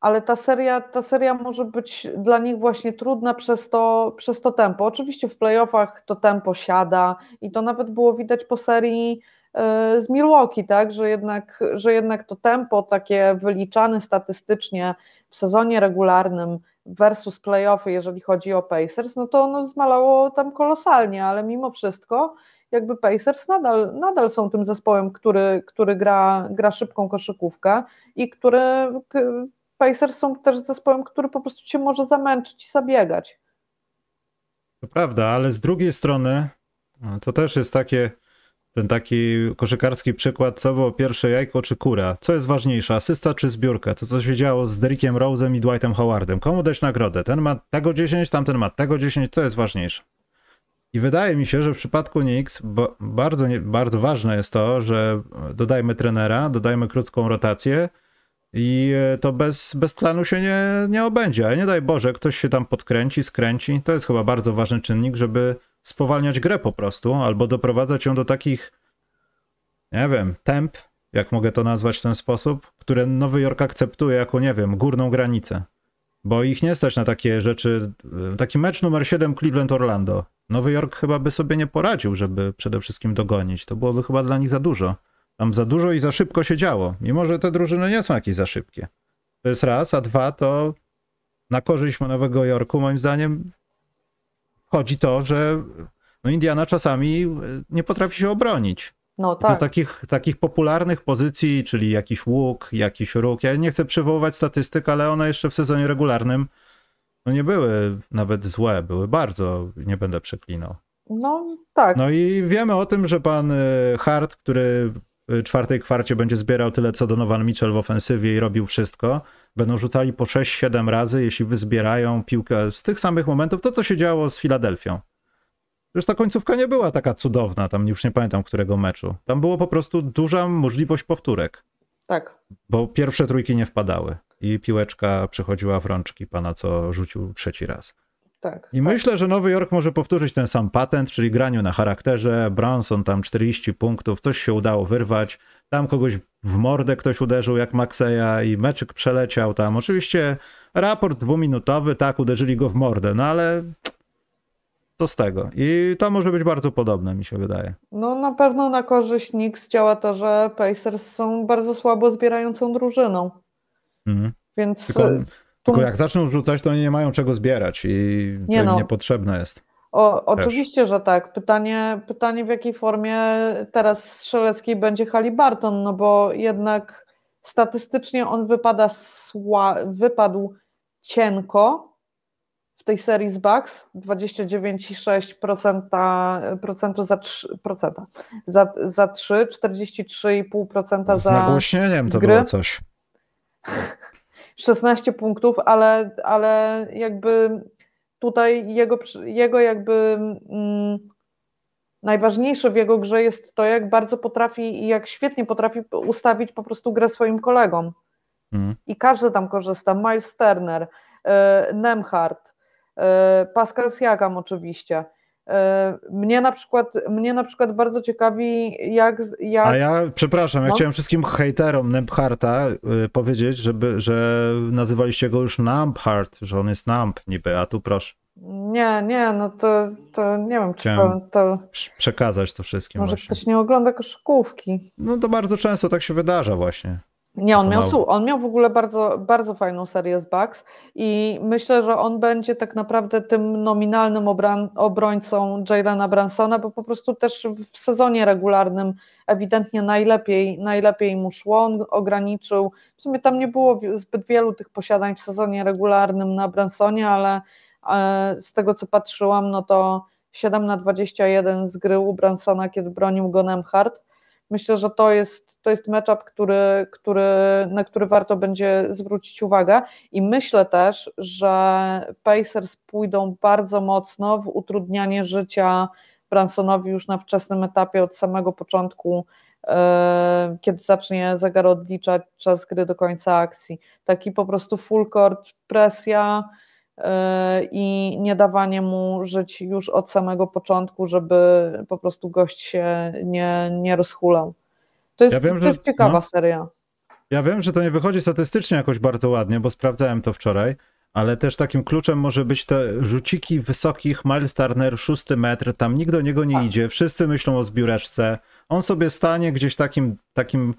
ale ta, seria, ta seria może być dla nich właśnie trudna przez to, przez to tempo. Oczywiście w playoffach to tempo siada i to nawet było widać po serii e, z Milwaukee, tak, że jednak, że jednak to tempo takie wyliczane statystycznie w sezonie regularnym versus playoffy, jeżeli chodzi o Pacers, no to ono zmalało tam kolosalnie, ale mimo wszystko jakby Pacers nadal, nadal są tym zespołem, który, który gra, gra szybką koszykówkę i który Pacers są też zespołem, który po prostu się może zamęczyć i zabiegać. To prawda, ale z drugiej strony to też jest takie ten taki koszykarski przykład, co było pierwsze, jajko czy kura? Co jest ważniejsze, asysta czy zbiórka? To, co się działo z Derrickiem Rose'em i Dwightem Howardem. Komu dać nagrodę? Ten ma tego 10, tamten ma tego 10, co jest ważniejsze? I wydaje mi się, że w przypadku Knicks bardzo, bardzo ważne jest to, że dodajmy trenera, dodajmy krótką rotację i e, to bez, bez klanu się nie, nie obędzie. A nie daj Boże, ktoś się tam podkręci, skręci. To jest chyba bardzo ważny czynnik, żeby spowalniać grę po prostu, albo doprowadzać ją do takich, nie wiem, temp, jak mogę to nazwać w ten sposób, które Nowy Jork akceptuje jako, nie wiem, górną granicę. Bo ich nie stać na takie rzeczy. Taki mecz numer 7 Cleveland-Orlando. Nowy Jork chyba by sobie nie poradził, żeby przede wszystkim dogonić. To byłoby chyba dla nich za dużo. Tam za dużo i za szybko się działo. Mimo, że te drużyny nie są jakieś za szybkie. To jest raz, a dwa to na korzyść Nowego Jorku, moim zdaniem, chodzi to, że no Indiana czasami e, nie potrafi się obronić. No, tak. To z takich, takich popularnych pozycji, czyli jakiś łuk, jakiś róg. Ja nie chcę przywoływać statystyk, ale one jeszcze w sezonie regularnym no nie były nawet złe, były bardzo, nie będę przeklinał. No tak. No i wiemy o tym, że pan e, Hart, który w czwartej kwarcie będzie zbierał tyle co Donovan Mitchell w ofensywie i robił wszystko, będą rzucali po 6-7 razy, jeśli wyzbierają piłkę z tych samych momentów, to co się działo z Filadelfią. Już ta końcówka nie była taka cudowna, tam już nie pamiętam którego meczu. Tam było po prostu duża możliwość powtórek. Tak. Bo pierwsze trójki nie wpadały i piłeczka przychodziła w rączki pana, co rzucił trzeci raz. Tak, I tak. myślę, że Nowy Jork może powtórzyć ten sam patent, czyli graniu na charakterze. Branson tam 40 punktów, coś się udało wyrwać tam kogoś w mordę ktoś uderzył jak Maxeja i meczyk przeleciał tam. Oczywiście raport dwuminutowy, tak, uderzyli go w mordę, no ale co z tego? I to może być bardzo podobne, mi się wydaje. No na pewno na korzyść Nix działa to, że Pacers są bardzo słabo zbierającą drużyną. Mhm. Więc... Tylko, e, tu... tylko, jak zaczną rzucać, to oni nie mają czego zbierać i nie to no. niepotrzebne jest. O, oczywiście, że tak. Pytanie, pytanie, w jakiej formie teraz Strzeleckiej będzie Halibarton, no bo jednak statystycznie on wypada sła, wypadł cienko w tej serii z Bucks, 29,6% za 3, za, za 3 43,5% z za nagłośnieniem to gry. było coś. 16 (laughs) punktów, ale, ale jakby tutaj jego, jego jakby mm, najważniejsze w jego grze jest to, jak bardzo potrafi i jak świetnie potrafi ustawić po prostu grę swoim kolegom. Mhm. I każdy tam korzysta. Miles Turner, y, y, Pascal Siakam oczywiście. E, mnie na przykład, mnie na przykład bardzo ciekawi, jak, jak... A ja, przepraszam, ja no? chciałem wszystkim hejterom Nembharta y, powiedzieć, żeby, że nazywaliście go już Numbhart, że on jest Namp niby, a tu proszę. Nie, nie, no to, to nie wiem, czy to. Przekazać to wszystkim. Może właśnie. ktoś nie ogląda koszykówki. No to bardzo często tak się wydarza właśnie. Nie, on miał, on miał w ogóle bardzo, bardzo fajną serię z Bucks i myślę, że on będzie tak naprawdę tym nominalnym obran, obrońcą Jaylena Bransona, bo po prostu też w sezonie regularnym ewidentnie najlepiej, najlepiej mu szło. On ograniczył, w sumie tam nie było zbyt wielu tych posiadań w sezonie regularnym na Bransonie, ale e, z tego co patrzyłam, no to 7 na 21 z gry u Bransona, kiedy bronił go Nemhard Myślę, że to jest, to jest matchup, który, który, na który warto będzie zwrócić uwagę i myślę też, że Pacers pójdą bardzo mocno w utrudnianie życia Bransonowi już na wczesnym etapie od samego początku e, kiedy zacznie zegar odliczać czas gry do końca akcji. Taki po prostu full court, presja, i nie dawanie mu żyć już od samego początku, żeby po prostu gość się nie, nie rozhulał. To jest, ja wiem, to jest że, ciekawa no, seria. Ja wiem, że to nie wychodzi statystycznie jakoś bardzo ładnie, bo sprawdzałem to wczoraj, ale też takim kluczem może być te rzuciki wysokich, Miles Turner, szósty metr, tam nikt do niego nie tak. idzie, wszyscy myślą o zbióreczce, on sobie stanie gdzieś takim, takim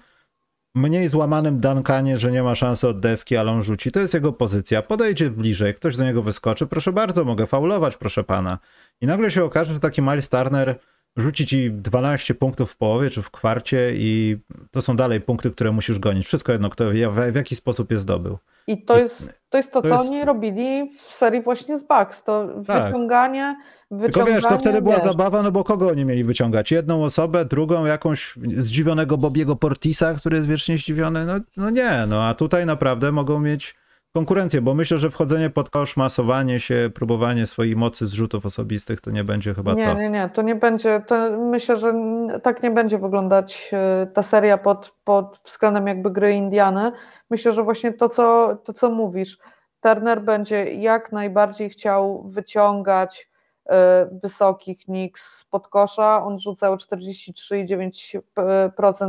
mniej złamanym Duncanie, że nie ma szansy od deski, ale on rzuci. To jest jego pozycja. Podejdzie bliżej, ktoś do niego wyskoczy. Proszę bardzo, mogę faulować, proszę pana. I nagle się okaże, że taki Miles Turner rzuci ci 12 punktów w połowie czy w kwarcie i to są dalej punkty, które musisz gonić. Wszystko jedno, kto, w, w jaki sposób je zdobył. I to jest to, jest to, to co jest... oni robili w serii właśnie z Bugs, to tak. wyciąganie, wyciąganie... Tylko wiesz, to wtedy była zabawa, no bo kogo oni mieli wyciągać? Jedną osobę, drugą, jakąś zdziwionego Bobiego Portisa, który jest wiecznie zdziwiony? No, no nie, no a tutaj naprawdę mogą mieć konkurencję, bo myślę, że wchodzenie pod kosz, masowanie się, próbowanie swojej mocy z rzutów osobistych to nie będzie chyba nie, to. Nie, nie, to nie będzie, to myślę, że tak nie będzie wyglądać e, ta seria pod, pod względem jakby gry Indiany. Myślę, że właśnie to co, to, co mówisz, Turner będzie jak najbardziej chciał wyciągać e, wysokich Knicks z kosza. On rzucał 43,9%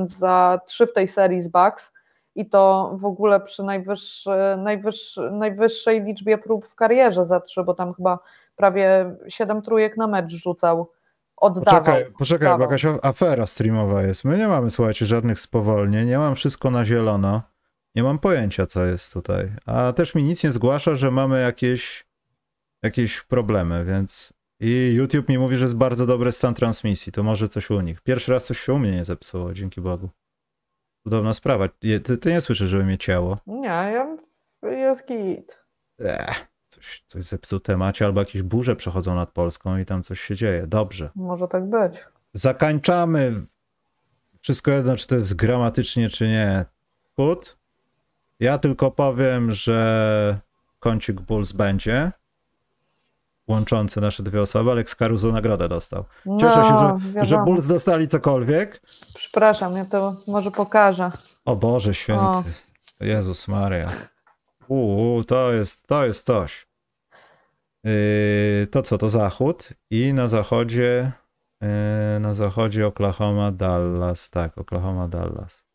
e, za 3 w tej serii z Bucks i to w ogóle przy najwyższy, najwyższy, najwyższej liczbie prób w karierze za trzy, bo tam chyba prawie siedem trójek na mecz rzucał. Oddawał, poczekaj, poczekaj bo jakaś afera streamowa jest. My nie mamy, słuchajcie, żadnych spowolnień, nie mam wszystko na zielono. Nie mam pojęcia, co jest tutaj. A też mi nic nie zgłasza, że mamy jakieś, jakieś problemy, więc. I YouTube mi mówi, że jest bardzo dobry stan transmisji. To może coś u nich. Pierwszy raz coś się u mnie nie zepsuło, dzięki Bogu cudowna sprawa. Ty, ty nie słyszysz, żeby mnie ciało. Nie, ja jest git. Ech, coś, coś zepsute macie, albo jakieś burze przechodzą nad Polską i tam coś się dzieje. Dobrze. Może tak być. Zakańczamy. Wszystko jedno, czy to jest gramatycznie, czy nie. Put. Ja tylko powiem, że kącik Bulls będzie łączące nasze dwie osoby. Aleks Caruso nagrodę dostał. No, Cieszę no, się, że, że Bulls dostali cokolwiek. Przepraszam, ja to może pokażę. O Boże święty. O. Jezus Maria. Uuu, to jest, to jest coś. Yy, to co, to zachód i na zachodzie yy, na zachodzie Oklahoma, Dallas. Tak, Oklahoma, Dallas.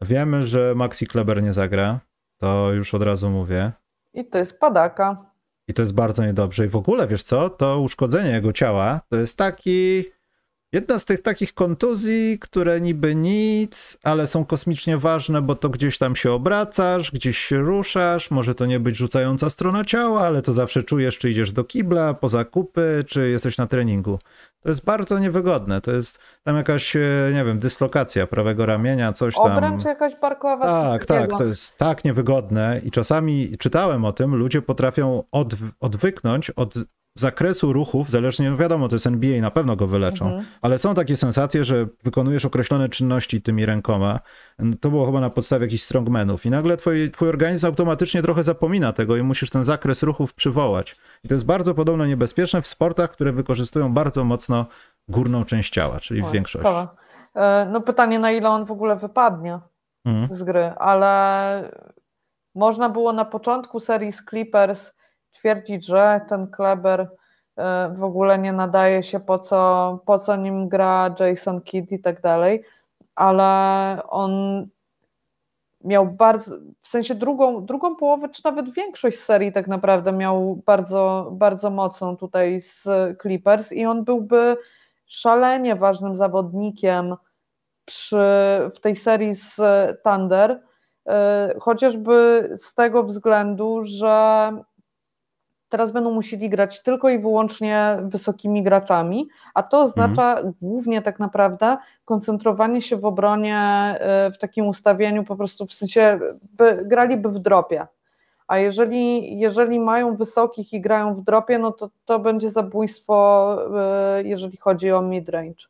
Wiemy, że Maxi Kleber nie zagra. To już od razu mówię. I to jest padaka. I to jest bardzo niedobrze. I w ogóle, wiesz co, to uszkodzenie jego ciała to jest taki Jedna z tych takich kontuzji, które niby nic, ale są kosmicznie ważne, bo to gdzieś tam się obracasz, gdzieś się ruszasz, może to nie być rzucająca strona ciała, ale to zawsze czujesz, czy idziesz do kibla, po zakupy, czy jesteś na treningu. To jest bardzo niewygodne, to jest tam jakaś, e, nie wiem, dyslokacja prawego ramienia, coś tam. Obręcz jakaś barkowa. Tak, tak, to jest tak niewygodne i czasami czytałem o tym, ludzie potrafią od, odwyknąć od zakresu ruchów, zależnie, no wiadomo, to jest NBA, na pewno go wyleczą, mhm. ale są takie sensacje, że wykonujesz określone czynności tymi rękoma. To było chyba na podstawie jakichś strongmanów. i nagle twój, twój organizm automatycznie trochę zapomina tego i musisz ten zakres ruchów przywołać. I to jest bardzo podobno niebezpieczne w sportach, które wykorzystują bardzo mocno górną część ciała, czyli w tak, większości. E, no pytanie, na ile on w ogóle wypadnie mhm. z gry, ale można było na początku serii z Clippers twierdzić, że ten Kleber e, w ogóle nie nadaje się, po co, po co nim gra Jason Kidd i tak dalej, ale on miał bardzo, w sensie drugą, drugą połowę, czy nawet większość serii tak naprawdę miał bardzo, bardzo mocną tutaj z Clippers i on byłby szalenie ważnym zawodnikiem przy, w tej serii z Thunder, e, chociażby z tego względu, że teraz będą musieli grać tylko i wyłącznie wysokimi graczami, a to oznacza mhm. głównie tak naprawdę koncentrowanie się w obronie y, w takim ustawieniu, po prostu w sensie by, graliby w dropie. A jeżeli, jeżeli mają wysokich i grają w dropie, no to to będzie zabójstwo, y, jeżeli chodzi o midrange.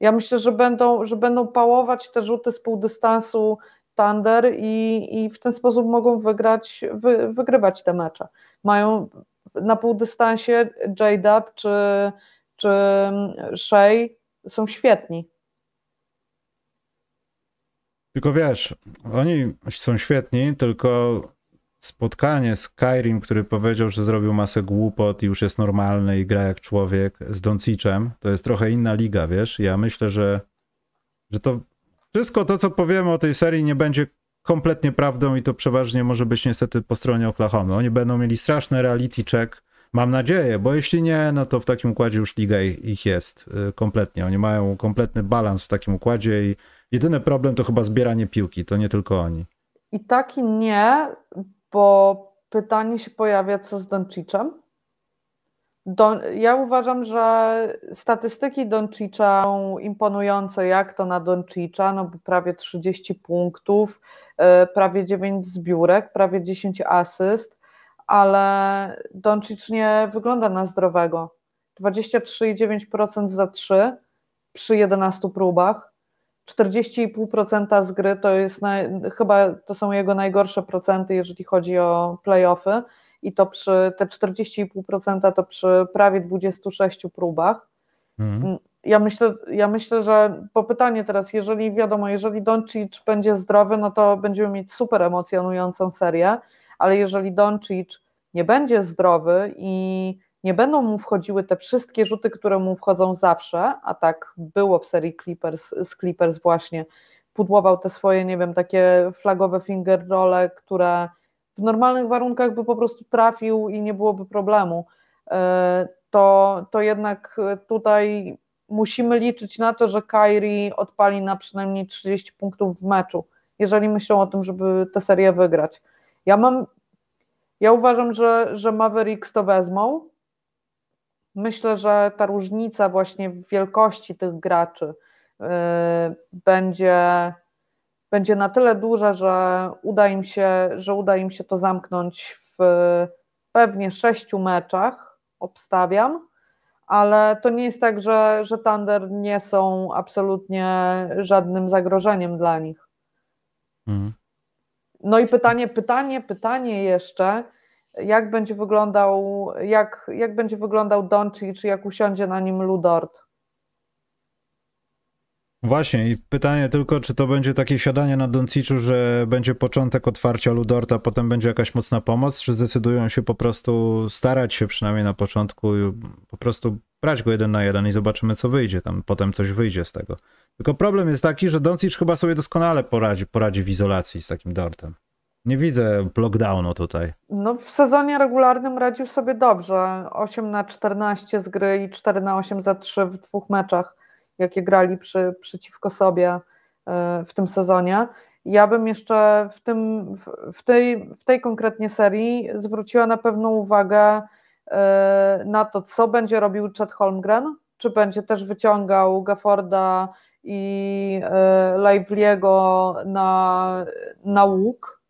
Ja myślę, że będą, że będą pałować te rzuty z dystansu sztandar i, i w ten sposób mogą wygrać, wy, wygrywać te mecze. Mają na półdystansie J-Dub czy, czy mm, Shea są świetni. Tylko wiesz, oni są świetni, tylko spotkanie z Kairim, który powiedział, że zrobił masę głupot i już jest normalny i gra jak człowiek, z Doncicem, to jest trochę inna liga, wiesz? Ja myślę, że, że to wszystko to, co powiemy o tej serii, nie będzie kompletnie prawdą i to przeważnie może być niestety po stronie Oklahoma. Oni będą mieli straszny reality check, mam nadzieję, bo jeśli nie, no to w takim układzie już liga ich jest y, kompletnie. Oni mają kompletny balans w takim układzie i jedyny problem to chyba zbieranie piłki, to nie tylko oni. I tak i nie, bo pytanie się pojawia, co z Doncicem? Don, ja uważam, że statystyki Doncicza są imponujące, jak to na Doncicza, no bo prawie 30 punktów, e, prawie 9 zbiórek, prawie 10 asyst, ale Doncic nie wygląda na zdrowego. 23,9% za 3 przy 11 próbach, 40,5% z gry to jest naj, chyba to są jego najgorsze procenty, jeżeli chodzi o playoffy i to przy te 40,5% to przy prawie 26 próbach. Mhm. Mm, ja myślę, ja myślę, że po pytanie teraz, jeżeli wiadomo, jeżeli Doncic będzie zdrowy, no to będziemy mieć super emocjonującą serię, ale jeżeli Doncic nie będzie zdrowy i nie będą mu wchodziły te wszystkie rzuty, które mu wchodzą zawsze, a tak było w serii Clippers, z Clippers właśnie, pudłował te swoje, nie wiem, takie flagowe finger role, które w normalnych warunkach by po prostu trafił i nie byłoby problemu. E, to, to jednak tutaj musimy liczyć na to, że Kairi odpali na przynajmniej 30 punktów w meczu, jeżeli myślą o tym, żeby tę serię wygrać. Ja mam, ja uważam, że, że Mavericks to wezmą. Myślę, że ta różnica właśnie w wielkości tych graczy yy, będzie będzie na tyle duża, że uda im się, że uda im się to zamknąć w pewnie sześciu meczach, obstawiam, ale to nie jest tak, że, że Thunder nie są absolutnie żadnym zagrożeniem dla nich. Mhm. No i pytanie, pytanie, pytanie jeszcze, jak będzie wyglądał, jak, jak będzie wyglądał Doncic, jak usiądzie na nim Ludort? Właśnie i pytanie tylko, czy to będzie takie siadanie na Donciczu, że będzie początek otwarcia Ludorta, potem będzie jakaś mocna pomoc, czy zdecydują się po prostu starać się przynajmniej na początku po prostu brać go jeden na jeden i zobaczymy co wyjdzie, tam potem coś wyjdzie z tego. Tylko problem jest taki, że Doncic chyba sobie doskonale poradzi, poradzi w izolacji z takim Dortem. Nie widzę lockdownu tutaj. No w sezonie regularnym radził sobie dobrze. 8 na 14 z gry i 4 na 8 za 3 w dwóch meczach jakie grali przy, przeciwko sobie e, w tym sezonie. Ja bym jeszcze w, tym, w, tej, w tej konkretnie serii zwróciła na pewno uwagę e, na to, co będzie robił Chad Holmgren, czy będzie też wyciągał Gafforda i e, Lively'ego na, na łuk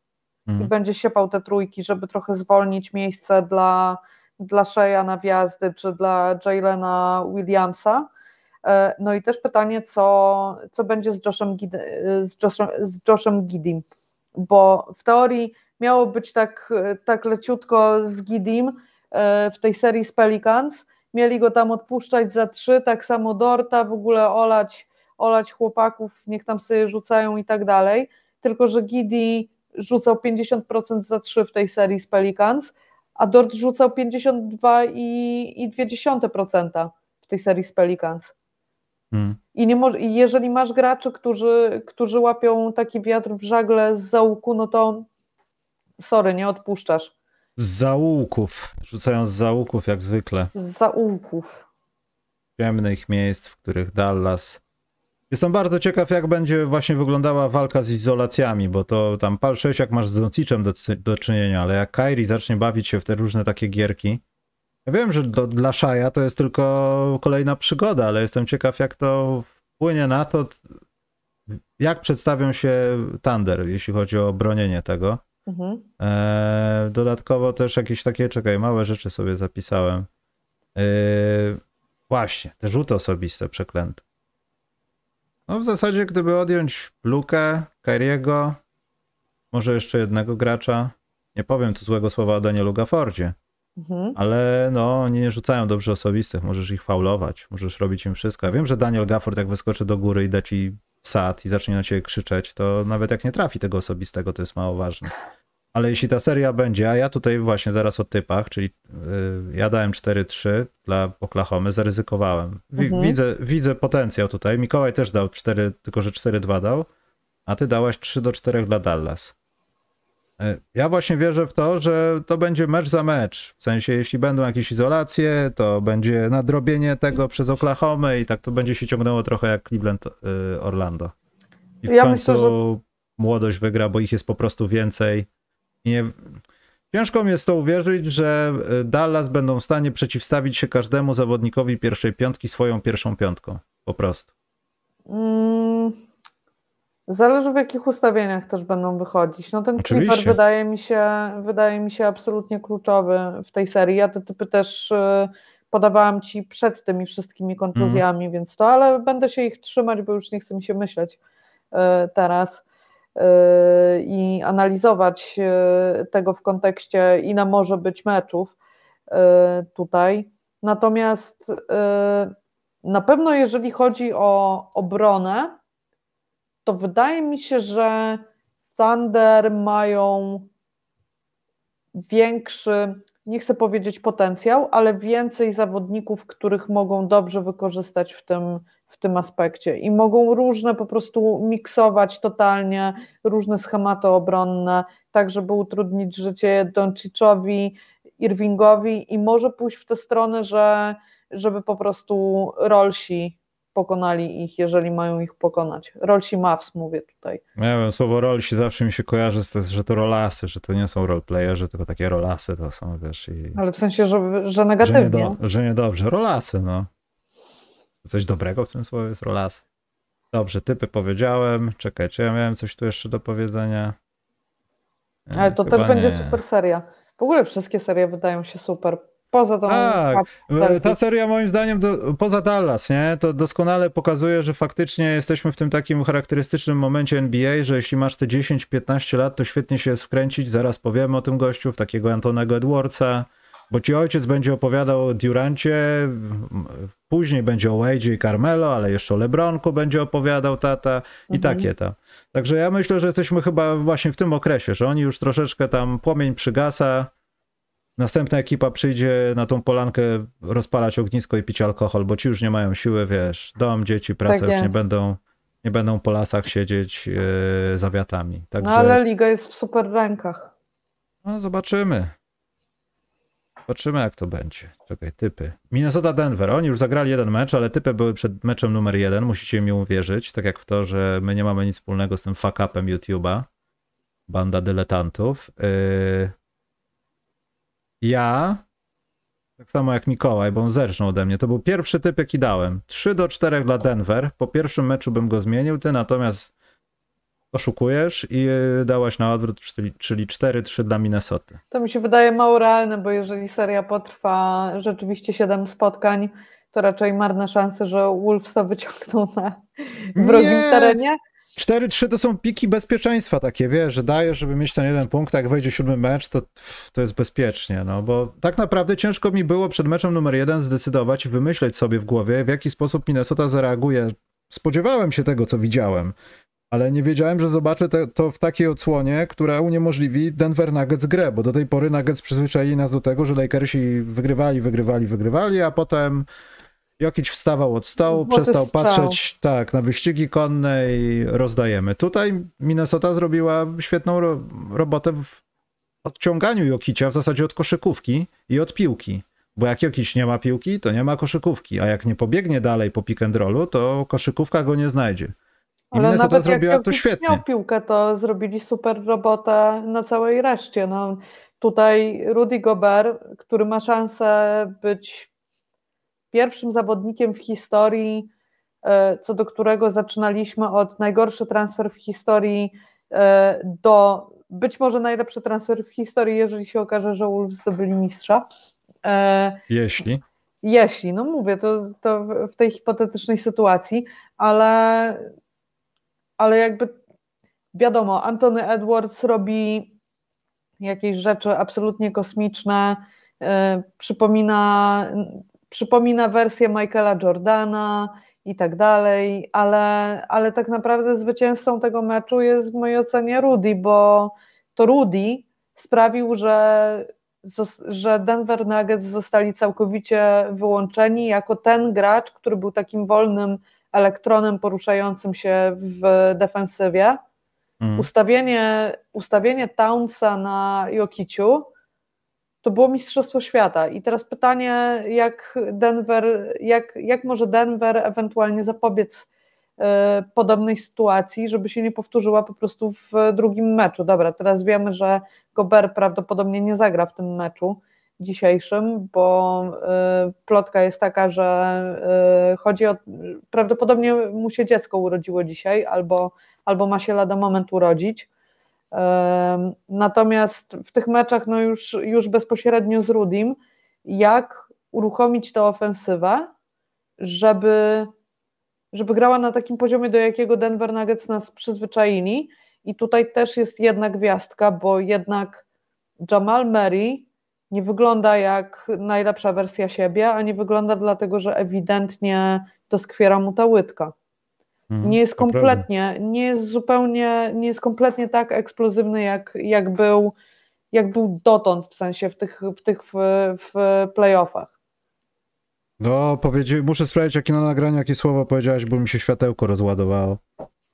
i mhm. będzie siepał te trójki, żeby trochę zwolnić miejsce dla, dla Shea na wjazdy, czy dla Jalena Williamsa, E, no i też pytanie, co, co będzie z Joshem, z, Joshem, z Joshem Gidim, bo w teorii miało być tak, tak leciutko z Gidim e, w tej serii z Pelicans, mieli go tam odpuszczać za trzy, tak samo Dorta, w ogóle olać, olać chłopaków, niech tam sobie rzucają i tak dalej, tylko że Gidi rzucał 50% za trzy w tej serii z Pelicans, a Dort rzucał 52,2% w tej serii z Pelicans. Hmm. I nie może, jeżeli masz graczy, którzy, którzy łapią taki wiatr w żagle z załuku, no to sorry, nie odpuszczasz. Z załuków, rzucają z załuków jak zwykle. Z załuków. Ciemnych miejsc, w których Dallas. Jestem bardzo ciekaw, jak będzie właśnie wyglądała walka z izolacjami, bo to tam pal 6 jak masz z Donciczem do, do czynienia, ale jak Kairi zacznie bawić się w te różne takie gierki, ja wiem, że do, dla Szaja to jest tylko kolejna przygoda, ale jestem ciekaw, jak to wpłynie na to, jak przedstawią się Thunder, jeśli chodzi o bronienie tego. Mhm. E, dodatkowo też jakieś takie, czekaj, małe rzeczy sobie zapisałem. E, właśnie, te rzuty osobiste przeklęte. No w zasadzie, gdyby odjąć Lukę, Kairiego, może jeszcze jednego gracza, nie powiem tu złego słowa o Danielu Gaffordzie, Mhm. Ale no, nie rzucają dobrze osobistych, możesz ich faulować, możesz robić im wszystko. Ja wiem, że Daniel Gafford jak wyskoczy do góry i da ci sad i zacznie na ciebie krzyczeć, to nawet jak nie trafi tego osobistego, to jest mało ważne. Ale jeśli ta seria będzie, a ja tutaj właśnie zaraz o typach, czyli yy, ja dałem 4-3 dla Oklahomy, zaryzykowałem. W, mhm. widzę, widzę potencjał tutaj. Mikołaj też dał 4, tylko że 4-2 dał, a ty dałaś 3 do 4 dla Dallas. E, ja właśnie wierzę w to, że to będzie mecz za mecz. W sensie, jeśli będą jakieś izolacje, to będzie nadrobienie tego przez Oklahoma i tak to będzie się ciągnęło trochę jak Cleveland e, Orlando. I w ja końcu myślę, że... młodość wygra, bo ich jest po prostu więcej. Nie... Ciężko mi jest to uwierzyć, że e, Dallas będą w stanie przeciwstawić się każdemu zawodnikowi pierwszej piątki swoją pierwszą piątką. Po prostu. Mm. Zależy w jakich ustawieniach też będą wychodzić. No ten keeper wydaje mi się, wydaje mi się absolutnie kluczowy w tej serii. Ja te typy też y, podawałam ci przed tymi wszystkimi kontuzjami, mm. więc to, ale będę się ich trzymać, bo już nie chcę mi się myśleć y, teraz y, i analizować tego w kontekście, ile może być meczów tutaj. Natomiast na pewno jeżeli chodzi o obronę, to wydaje mi się, że Thunder mają większy, nie chcę powiedzieć potencjał, ale więcej zawodników, których mogą dobrze wykorzystać w tym, w tym aspekcie i mogą różne po prostu miksować totalnie, różne schematy obronne, tak żeby utrudnić życie Doncicowi, Irvingowi i może pójść w tę stronę, że żeby po prostu Rolsi pokonali ich, jeżeli mają ich pokonać. Rolsi Mavs mówię tutaj. Ja wiem, słowo rolsi zawsze mi się kojarzy, z że to rolasy, że to nie są roleplayerzy, tylko takie rolasy to są, wiesz. I... Ale w sensie, że, że negatywnie. Że, nie do, że niedobrze, rolasy, no. Coś dobrego w tym słowie jest rolasy. Dobrze, typy powiedziałem. Czekajcie, ja miałem coś tu jeszcze do powiedzenia. Nie, Ale to też nie. będzie super seria. W ogóle wszystkie serie wydają się super poza tą... Tak, ta seria moim zdaniem do, poza Dallas, nie? To doskonale pokazuje, że faktycznie jesteśmy w tym takim charakterystycznym momencie NBA, że jeśli masz te 10-15 lat, to świetnie się jest wkręcić, zaraz powiemy o tym gościu, w takiego Antonego Edwardsa, bo ci ojciec będzie opowiadał o Durancie, później będzie o Wade'zie i Carmelo, ale jeszcze o LeBronku będzie opowiadał tata i mhm. takie tam. Także ja myślę, że jesteśmy chyba właśnie w tym okresie, że oni już troszeczkę tam, płomień przygasa, Następna ekipa przyjdzie na tą polankę rozpalać ognisko i pić alkohol, bo ci już nie mają siły, wiesz, dom, dzieci, praca tak już nie będą, nie będą po lasach siedzieć yy, zawiatami. No, Także... No ale liga jest w super rękach. No zobaczymy. Zobaczymy, jak to będzie. Czekaj, typy. Minnesota Denver. Oni już zagrali jeden mecz, ale typy były przed meczem numer jeden. Musicie mi uwierzyć. Tak jak w to, że my nie mamy nic wspólnego z tym fuck upem YouTube'a. Banda dyletantów. Yy ja, tak samo jak Mikołaj, bo on zerżnął ode mnie, to był pierwszy typ, jaki dałem. 3 do 4 dla Denver. Po pierwszym meczu bym go zmienił, ty natomiast oszukujesz i e, dałaś na odwrót, czyli 4-3 dla Minnesoty. To mi się wydaje mało realne, bo jeżeli seria potrwa rzeczywiście 7 spotkań, to raczej marne szanse, że Wolves to wyciągną na wrogim terenie. 4-3 to są piki bezpieczeństwa takie, wiesz, że dajesz, żeby mieć ten jeden punkt, jak wejdzie siódmy mecz, to, to jest bezpiecznie, no bo tak naprawdę ciężko mi było przed meczem numer jeden zdecydować i wymyśleć sobie w głowie, w jaki sposób Minnesota zareaguje. Spodziewałem się tego, co widziałem, ale nie wiedziałem, że zobaczę te, to w takiej odsłonie, która uniemożliwi Denver Nuggets grę, bo do tej pory Nuggets przyzwyczaili nas do tego, że Lakersi wygrywali, wygrywali, wygrywali, a potem Jokić wstawał od stołu, przestał patrzeć tak na wyścigi konne i rozdajemy. Tutaj Minnesota zrobiła świetną ro robotę w odciąganiu Jokicia, w zasadzie od koszykówki i od piłki. Bo jak Jokić nie ma piłki, to nie ma koszykówki, a jak nie pobiegnie dalej po pick and rollu, to koszykówka go nie znajdzie. I Ale Minnesota nawet zrobiła jak to świetnie. miał piłkę, to zrobili super robotę na całej reszcie. No, tutaj Rudy Gobert, który ma szansę być pierwszym zawodnikiem w historii, e, co do którego zaczynaliśmy od najgorszy transfer w historii e, do być może najlepszy transfer w historii, jeżeli się okaże, że Wolves zdobyli mistrza. E, jeśli. Jeśli, no mówię, to, to w tej hipotetycznej sytuacji, ale, ale jakby wiadomo, Antony Edwards robi jakieś rzeczy absolutnie kosmiczne, przypomina przypomina wersję Michaela Jordana i tak dalej, ale, ale tak naprawdę zwycięzcą tego meczu jest w mojej ocenie Rudy, bo to Rudy sprawił, że, że Denver Nuggets zostali całkowicie wyłączeni jako ten gracz, który był takim wolnym elektronem poruszającym się w defensywie. Mm. Ustawienie, ustawienie Townsa na Jokiciu to było Mistrzostwo Świata. I teraz pytanie, jak Denver, jak, jak może Denver ewentualnie zapobiec e, podobnej sytuacji, żeby się nie powtórzyła po prostu w drugim meczu. Dobra, teraz wiemy, że Gobert prawdopodobnie nie zagra w tym meczu dzisiejszym, bo e, plotka jest taka, że e, chodzi o, prawdopodobnie mu się dziecko urodziło dzisiaj, albo, albo ma się lada moment urodzić Natomiast w tych meczach no już, już bezpośrednio z Rudim, jak uruchomić tę ofensywę, żeby, żeby grała na takim poziomie, do jakiego Denver Nuggets nas przyzwyczaili. I tutaj też jest jedna gwiazdka, bo jednak Jamal Murray nie wygląda jak najlepsza wersja siebie, a nie wygląda dlatego, że ewidentnie doskwiera mu ta łydka. Mhm, nie jest kompletnie, nie jest zupełnie, nie jest kompletnie tak eksplozywny, jak, jak, był, jak był dotąd, w sensie w tych, w tych w, w playoffach. No, powiedzi, muszę sprawdzić, jakie na nagraniu, jakie słowa powiedziałaś, bo mi się światełko rozładowało.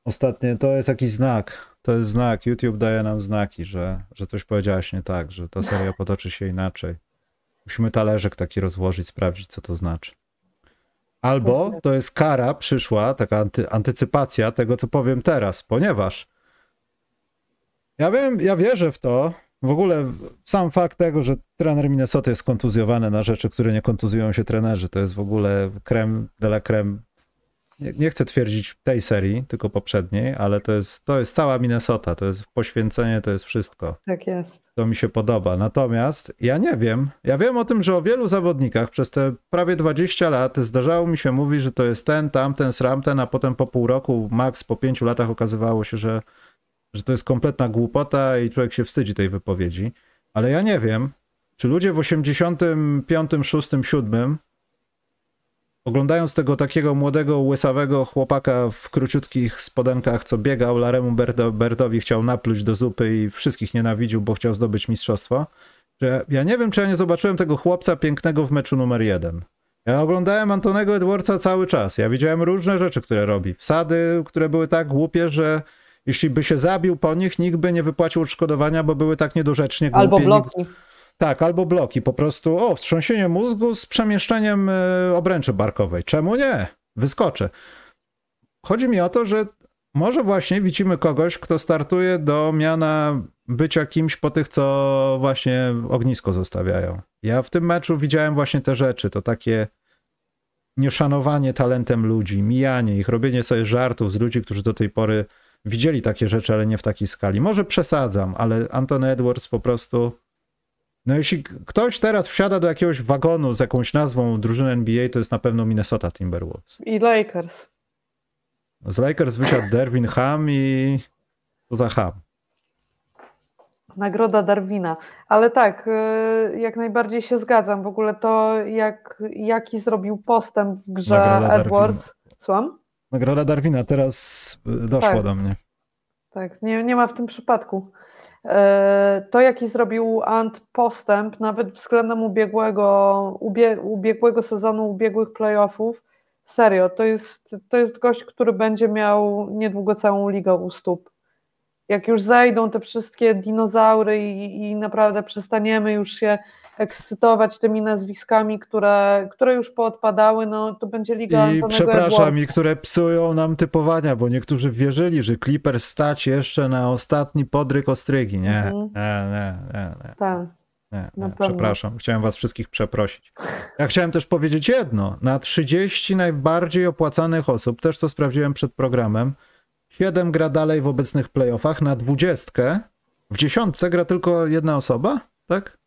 Ostatnie, to jest jakiś znak. To jest znak. YouTube daje nam znaki, że, że coś powiedziałaś nie tak, że ta seria potoczy się inaczej. Musimy talerzek taki rozłożyć, sprawdzić, co to znaczy. Albo to jest kara przyszła, taka anty, antycypacja tego, co powiem teraz, ponieważ ja wiem, ja wierzę w to. W ogóle sam fakt tego, że trener Minnesota jest kontuzjowany na rzeczy, które nie kontuzjują się trenerzy, to jest w ogóle krem de la creme nie, nie, chcę twierdzić tej serii, tylko poprzedniej, ale to jest, to jest cała Minnesota, to jest poświęcenie, to jest wszystko. Tak jest. To mi się podoba. Natomiast ja nie wiem, ja wiem o tym, że o wielu zawodnikach przez te prawie 20 lat zdarzało mi się mówić, że to jest ten, tamten, sramten, a potem po pół roku, maks po pięciu latach okazywało się, że, że to jest kompletna głupota i człowiek się wstydzi tej wypowiedzi. Ale ja nie wiem, czy ludzie w 85, 6, 7 Oglądając tego takiego młodego, łysawego chłopaka w króciutkich spodenkach, co biegał, Laremu Berdo, Berdowi chciał napluć do zupy i wszystkich nienawidził, bo chciał zdobyć mistrzostwo. Że ja nie wiem, czy ja nie zobaczyłem tego chłopca pięknego w meczu numer jeden. Ja oglądałem Antonego Edwardsa cały czas. Ja widziałem różne rzeczy, które robi. Wsady, które były tak głupie, że jeśli by się zabił po nich, nikt by nie wypłacił odszkodowania, bo były tak niedorzecznie głupie. Albo bloki. Nikt... Tak, albo bloki, po prostu, o, wstrząsienie mózgu z przemieszczeniem e, obręczy barkowej. Czemu nie? Wyskoczę. Chodzi mi o to, że może właśnie widzimy kogoś, kto startuje do miana bycia kimś po tych, co właśnie ognisko zostawiają. Ja w tym meczu widziałem właśnie te rzeczy, to takie nieszanowanie talentem ludzi, mijanie ich, robienie sobie żartów z ludzi, którzy do tej pory widzieli takie rzeczy, ale nie w takiej skali. Może przesadzam, ale Anton Edwards po prostu no jeśli ktoś teraz wsiada do jakiegoś wagonu z jakąś nazwą drużyny NBA, to jest na pewno Minnesota Timberwolves. I Lakers. Z Lakers wysiadł Derwin Ham i to za Ham. Nagroda Darwina. Ale tak, y, jak najbardziej się zgadzam. W ogóle to, jak, jaki zrobił postęp w grze Nagroda Edwards. Słucham? Nagroda Darwina teraz y, doszła tak. do mnie. Tak, nie, nie ma w tym przypadku. E, to, jaki zrobił Ant postęp, nawet względem ubiegłego, ubie, ubiegłego sezonu, ubiegłych playoffów, serio, to jest, to jest gość, który będzie miał niedługo całą ligę u stóp. Jak już zejdą te wszystkie dinozaury i, i naprawdę przestaniemy już się ekscytować tymi nazwiskami, które, które już poodpadały, no to będzie liga I przepraszam, i które psują nam typowania, bo niektórzy wierzyli, że Clippers stać jeszcze na ostatni podryk ostrygi. Nie, mhm. nie, nie, nie, nie. Tak. Nie, nie, przepraszam, chciałem was wszystkich przeprosić. Ja chciałem też powiedzieć jedno. Na 30 najbardziej opłacanych osób, też to sprawdziłem przed programem, 7 gra dalej w obecnych playoffach, na 20 w dziesiątce gra tylko jedna osoba, tak?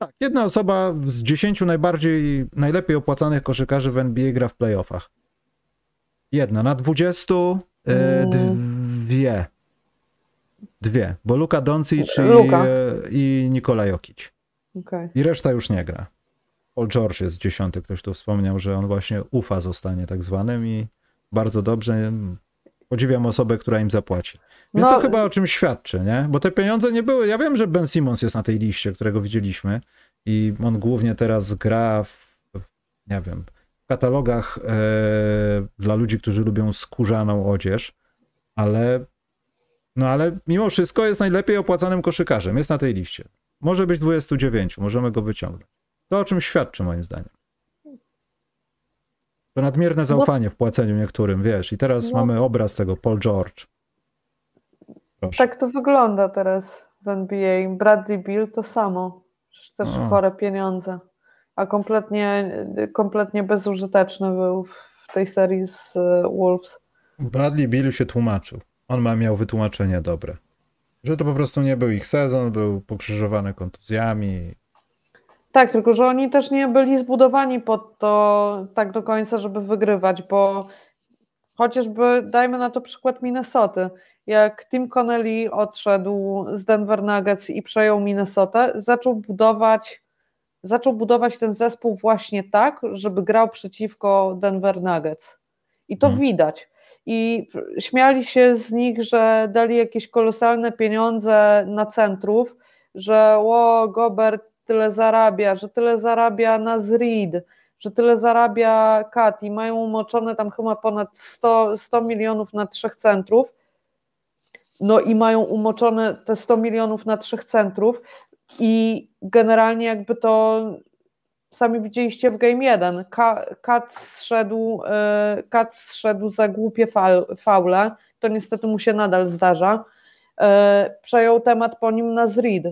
Tak, jedna osoba z dziesięciu najbardziej, najlepiej opłacanych koszykarzy w NBA gra w playoffach. Jedna na dwudziestu, e, mm. dwie. Dwie, bo Luka Doncic i, e, i Nikola Jokic. Okay. I reszta już nie gra. Paul George jest dziesiąty, ktoś tu wspomniał, że on właśnie ufa zostanie tak zwanym i bardzo dobrze. Mm, podziwiam osobę, która im zapłaci. Więc no, to chyba o czym świadczy, nie? Bo te pieniądze nie były. Ja wiem, że Ben Simmons jest na tej liście, którego widzieliśmy i on głównie teraz gra w, nie wiem, w katalogach e, dla ludzi, którzy lubią skórzaną odzież, ale no ale mimo wszystko jest najlepiej opłacanym koszykarzem. Jest na tej liście. Może być 29, możemy go wyciągnąć. To o czym świadczy moim zdaniem. To nadmierne zaufanie w płaceniu niektórym, wiesz. I teraz no. mamy obraz tego Paul George. Proszę. Tak to wygląda teraz w NBA. Bradley Bill to samo. Też A. chore pieniądze. A kompletnie, kompletnie bezużyteczny był w tej serii z e, Wolves. Bradley Bill się tłumaczył. On ma, miał wytłumaczenie dobre. Że to po prostu nie był ich sezon, był pokrzyżowany kontuzjami. Tak, tylko że oni też nie byli zbudowani pod to tak do końca, żeby wygrywać, bo chociażby dajmy na to przykład Minnesoty jak Tim Connelly odszedł z Denver Nuggets i przejął Minnesotę, zaczął budować, zaczął budować ten zespół właśnie tak, żeby grał przeciwko Denver Nuggets. I to mhm. widać. I śmiali się z nich, że dali jakieś kolosalne pieniądze na centrów, że o, Gobert tyle zarabia, że tyle zarabia na Zrid, że tyle zarabia Kat i mają umoczone tam chyba ponad 100, 100 milionów na trzech centrów no i mają umoczone te 100 milionów na trzech centrów i generalnie jakby to sami widzieliście w Game 1, Kat zszedł, e, Kat zszedł za głupie faule, to niestety mu się nadal zdarza, e, przejął temat po nim na Nazrid,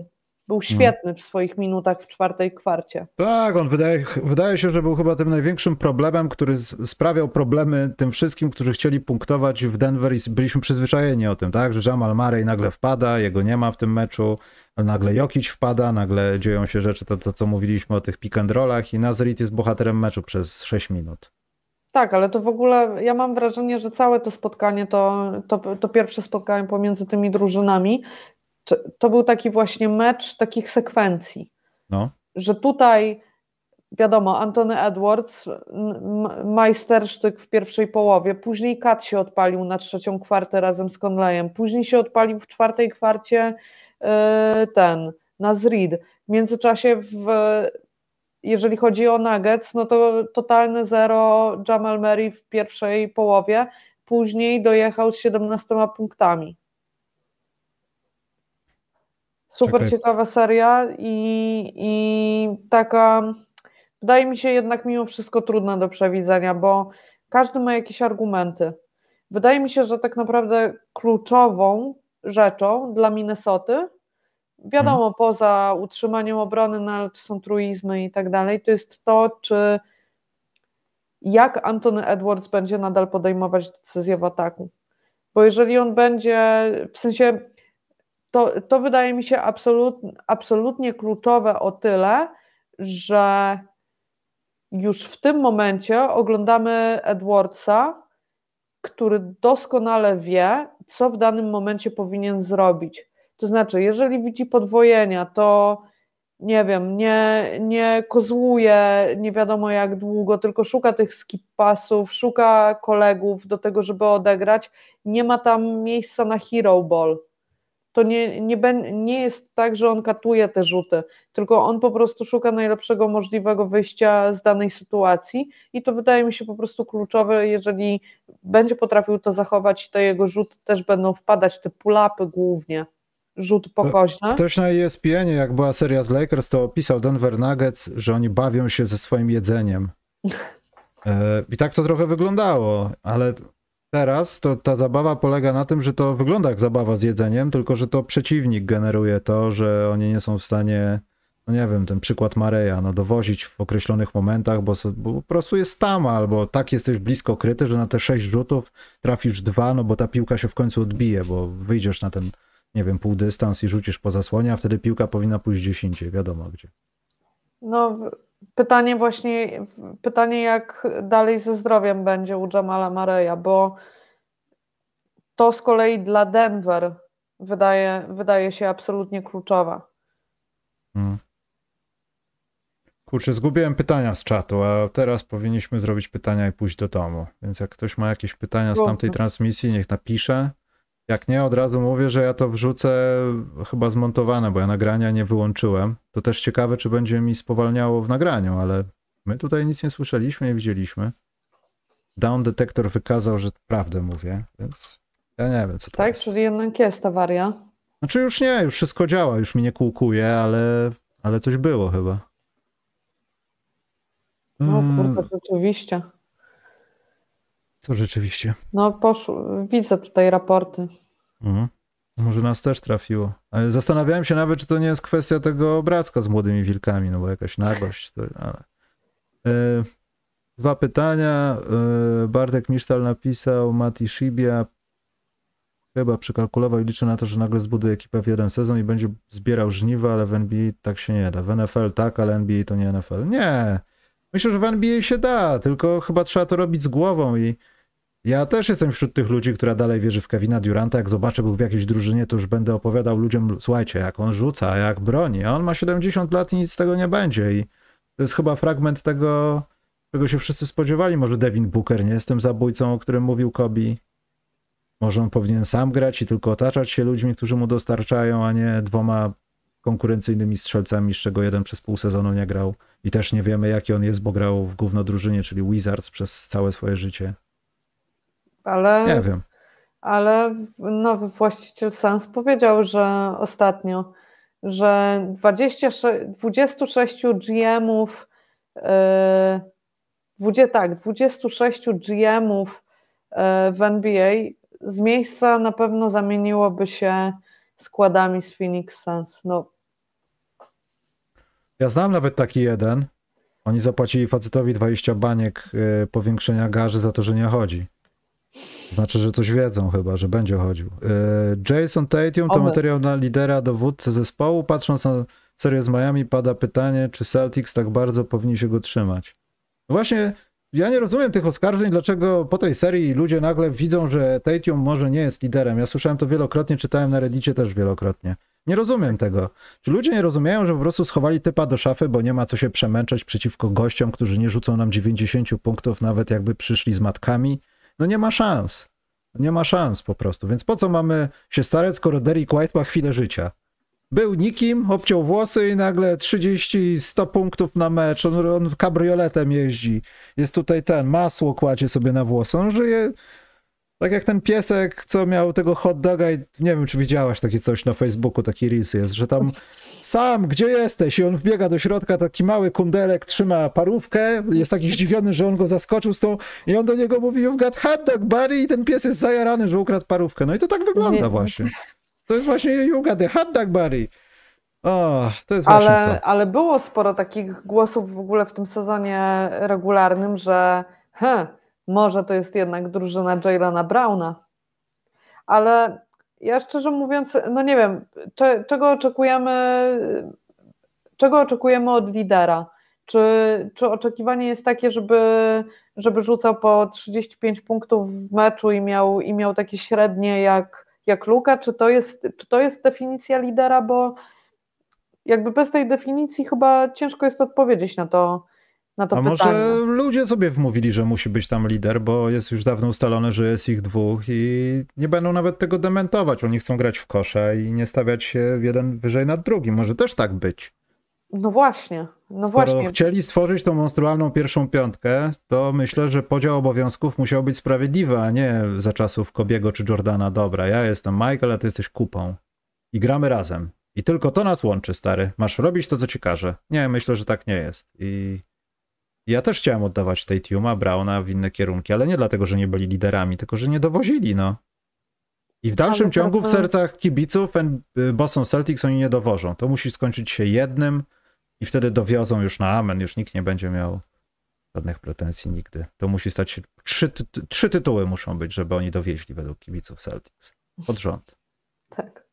był hmm. świetny w swoich minutach w czwartej kwarcie. Tak, on wydaje, wydaje się, że był chyba tym największym problemem, który sprawiał problemy tym wszystkim, którzy chcieli punktować w Denver i byliśmy przyzwyczajeni o tym, tak? Że Jamal Murray nagle wpada, jego nie ma w tym meczu, nagle Jokic wpada, nagle dzieją się rzeczy, to, to co mówiliśmy o tych pick and rollach i Nazarit jest bohaterem meczu przez 6 minut. Tak, ale to w ogóle ja mam wrażenie, że całe to spotkanie, to, to, to, pierwsze spotkanie pomiędzy tymi drużynami, to, był taki właśnie mecz takich sekwencji. No. Że tutaj wiadomo, Antony Edwards, majstersztyk w pierwszej połowie, później Kat się odpalił na trzecią kwartę razem z Conleyem, później się odpalił w czwartej kwarcie e, ten, Nazrid. W międzyczasie, w, jeżeli chodzi o Nuggets, no to totalne zero Jamal Murray w pierwszej połowie, później dojechał z 17 punktami. Super Czekaj. ciekawa seria i, i taka, wydaje mi się jednak mimo wszystko trudna do przewidzenia, bo każdy ma jakieś argumenty. Wydaje mi się, że tak naprawdę kluczową rzeczą dla Minnesoty, wiadomo, hmm. poza utrzymaniem obrony, no ale to są truizmy i tak dalej, to jest to, czy jak Antony Edwards będzie nadal podejmować decyzję w ataku. Bo jeżeli on będzie, w sensie to, to wydaje mi się absolut, absolutnie kluczowe o tyle, że już w tym momencie oglądamy Edwardsa, który doskonale wie, co w danym momencie powinien zrobić. To znaczy, jeżeli widzi podwojenia, to nie wiem, nie, nie kozłuje nie wiadomo jak długo, tylko szuka tych skip pasów, szuka kolegów do tego, żeby odegrać. Nie ma tam miejsca na hero ball to nie, nie, nie jest tak, że on katuje te rzuty, tylko on po prostu szuka najlepszego możliwego wyjścia z danej sytuacji i to wydaje mi się po prostu kluczowe, jeżeli będzie potrafił to zachować, to jego rzuty też będą wpadać, te pulapy głównie rzut no, pokoźny. Ktoś na ESPN, jak była seria z Lakers, to opisał Denver Nuggets, że oni bawią się ze swoim jedzeniem. (laughs) E, I tak to trochę wyglądało, ale Teraz to ta zabawa polega na tym, że to wygląda jak zabawa z jedzeniem, tylko że to przeciwnik generuje to, że oni nie są w stanie, no nie wiem, ten przykład Mareja, no dowozić w określonych momentach, bo, bo po prostu jest tam, albo tak jesteś blisko kryty, że na te sześć rzutów trafisz dwa, no bo ta piłka się w końcu odbije, bo wyjdziesz na ten, nie wiem, pół dystans i rzucisz po zasłonie, a wtedy piłka powinna pójść gdzieś indziej, wiadomo gdzie. No, pytanie właśnie, pytanie jak dalej ze zdrowiem będzie u Jamala Mareya, bo to z kolei dla Denver wydaje, wydaje się absolutnie kluczowe. Hmm. Kurczę, zgubiłem pytania z czatu, a teraz powinniśmy zrobić pytania i pójść do domu. Więc jak ktoś ma jakieś pytania z tamtej transmisji, niech napisze. Jak nie, od razu mówię, że ja to wrzucę chyba zmontowane, bo ja nagrania nie wyłączyłem. To też ciekawe, czy będzie mi spowalniało w nagraniu, ale my tutaj nic nie słyszeliśmy, nie widzieliśmy. Down detektor wykazał, że prawdę mówię, więc ja nie wiem, co to tak, jest. Tak, czyli jednak jest awaria. Znaczy już nie, już wszystko działa, już mi nie kółkuje, ale, ale coś było chyba. No, mm. kurwa, rzeczywiście. To rzeczywiście. No, poszło, widzę tutaj raporty. Mhm. Może nas też trafiło. zastanawiałem się nawet, czy to nie jest kwestia tego obrazka z młodymi wilkami, no bo jakaś nagość. To, ale... E, dwa pytania. E, Bartek Misztal napisał, Mati Shibia chyba przekalkulował i liczy na to, że nagle zbuduje ekipę w jeden sezon i będzie zbierał żniwa, ale w NBA tak się nie da. W NFL tak, ale NBA to nie NFL. Nie. Myślę, że w NBA się da, tylko chyba trzeba to robić z głową i ja też jestem wśród tych ludzi, która dalej wierzy w Kevina Duranta. Jak zobaczę go w jakiejś drużynie, to już będę opowiadał ludziom, słuchajcie, jak on rzuca, jak broni. A on ma 70 lat i nic z tego nie będzie. I to jest chyba fragment tego, czego się wszyscy spodziewali. Może Devin Booker nie jest tym zabójcą, o którym mówił Kobi. Może on powinien sam grać i tylko otaczać się ludźmi, którzy mu dostarczają, a nie dwoma konkurencyjnymi strzelcami, z czego jeden przez pół sezonu nie grał. I też nie wiemy, jaki on jest, bo grał w główno drużynie, czyli Wizards przez całe swoje życie ale... Nie wiem. Ale nowy właściciel Sans powiedział, że ostatnio, że 26, 26 GMów, yy, tak, 26 GMów yy, w NBA z miejsca na pewno zamieniłoby się składami z Phoenix Suns. No. Ja znam nawet taki jeden. Oni zapłacili facetowi 20 baniek yy, powiększenia garzy za to, że nie chodzi. Znaczy, że coś wiedzą chyba, że będzie chodził. E, Jason Tatum to materiał na lidera, dowódcy zespołu. Patrząc na serię z Miami, pada pytanie, czy Celtics tak bardzo powinni się go trzymać. No właśnie ja nie rozumiem tych oskarżeń, dlaczego po tej serii ludzie nagle widzą, że Tatum może nie jest liderem. Ja słyszałem to wielokrotnie, czytałem na Reddicie też wielokrotnie. Nie rozumiem tego. Czy ludzie nie rozumieją, że po prostu schowali typa do szafy, bo nie ma co się przemęczać przeciwko gościom, którzy nie rzucą nam 90 punktów, nawet jakby przyszli z matkami? No nie ma szans. Nie ma szans po prostu. Więc po co mamy się starać, skoro Derek White ma chwilę życia? Był nikim, obciął włosy i nagle 30, 100 punktów na mecz. On, on kabrioletem jeździ. Jest tutaj ten, masło kładzie sobie na włosy. On żyje tak jak ten piesek, co miał tego hot doga i nie wiem, czy widziałaś takie coś na Facebooku, taki rys jest, że tam sam, gdzie jesteś? I on wbiega do środka, taki mały kundelek trzyma parówkę, jest taki zdziwiony, że on go zaskoczył z tą i on do niego mówi, you've got hot dog, buddy i ten pies jest zajarany, że ukradł parówkę. No i to tak wygląda nie. właśnie. To jest właśnie you've got the hot dog, buddy. O, to jest ale, właśnie to. ale było sporo takich głosów w ogóle w tym sezonie regularnym, że he, może to jest jednak drużyna Jaylana Browna. Ale ja szczerze mówiąc, no nie wiem, cze, czego oczekujemy, czego oczekujemy od lidera? Czy, czy oczekiwanie jest takie, żeby, żeby rzucał po 35 punktów w meczu i miał, i miał takie średnie jak, jak Luka? Czy to, jest, czy to jest definicja lidera? Bo jakby bez tej definicji chyba ciężko jest odpowiedzieć na to, na to A pytanie. może ludzie sobie wmówili, że musi być tam lider, bo jest już dawno ustalone, że jest ich dwóch i nie będą nawet tego dementować. Oni chcą grać w kosze i nie stawiać się jeden wyżej nad drugim. Może też tak być. No właśnie. No Skoro właśnie. chcieli stworzyć tą monstrualną pierwszą piątkę, to myślę, że podział obowiązków musiał być sprawiedliwy, a nie za czasów Kobiego czy Jordana. Dobra, ja jestem Michael, a ty jesteś kupą. I gramy razem. I tylko to nas łączy, stary. Masz robić to, co ci każe. Nie, myślę, że tak nie jest. I ja też chciałem oddawać Tiuma, Brauna w inne kierunki, ale nie dlatego, że nie byli liderami, tylko że nie dowozili, no. I w dalszym ale ciągu to... w sercach kibiców y, Boston Celtics oni nie dowożą. To musi skończyć się jednym i wtedy dowiozą już na amen, już nikt nie będzie miał żadnych pretensji nigdy. To musi stać się, trzy, ty... trzy tytuły muszą być, żeby oni dowieźli według kibiców Celtics. Pod rząd. Tak.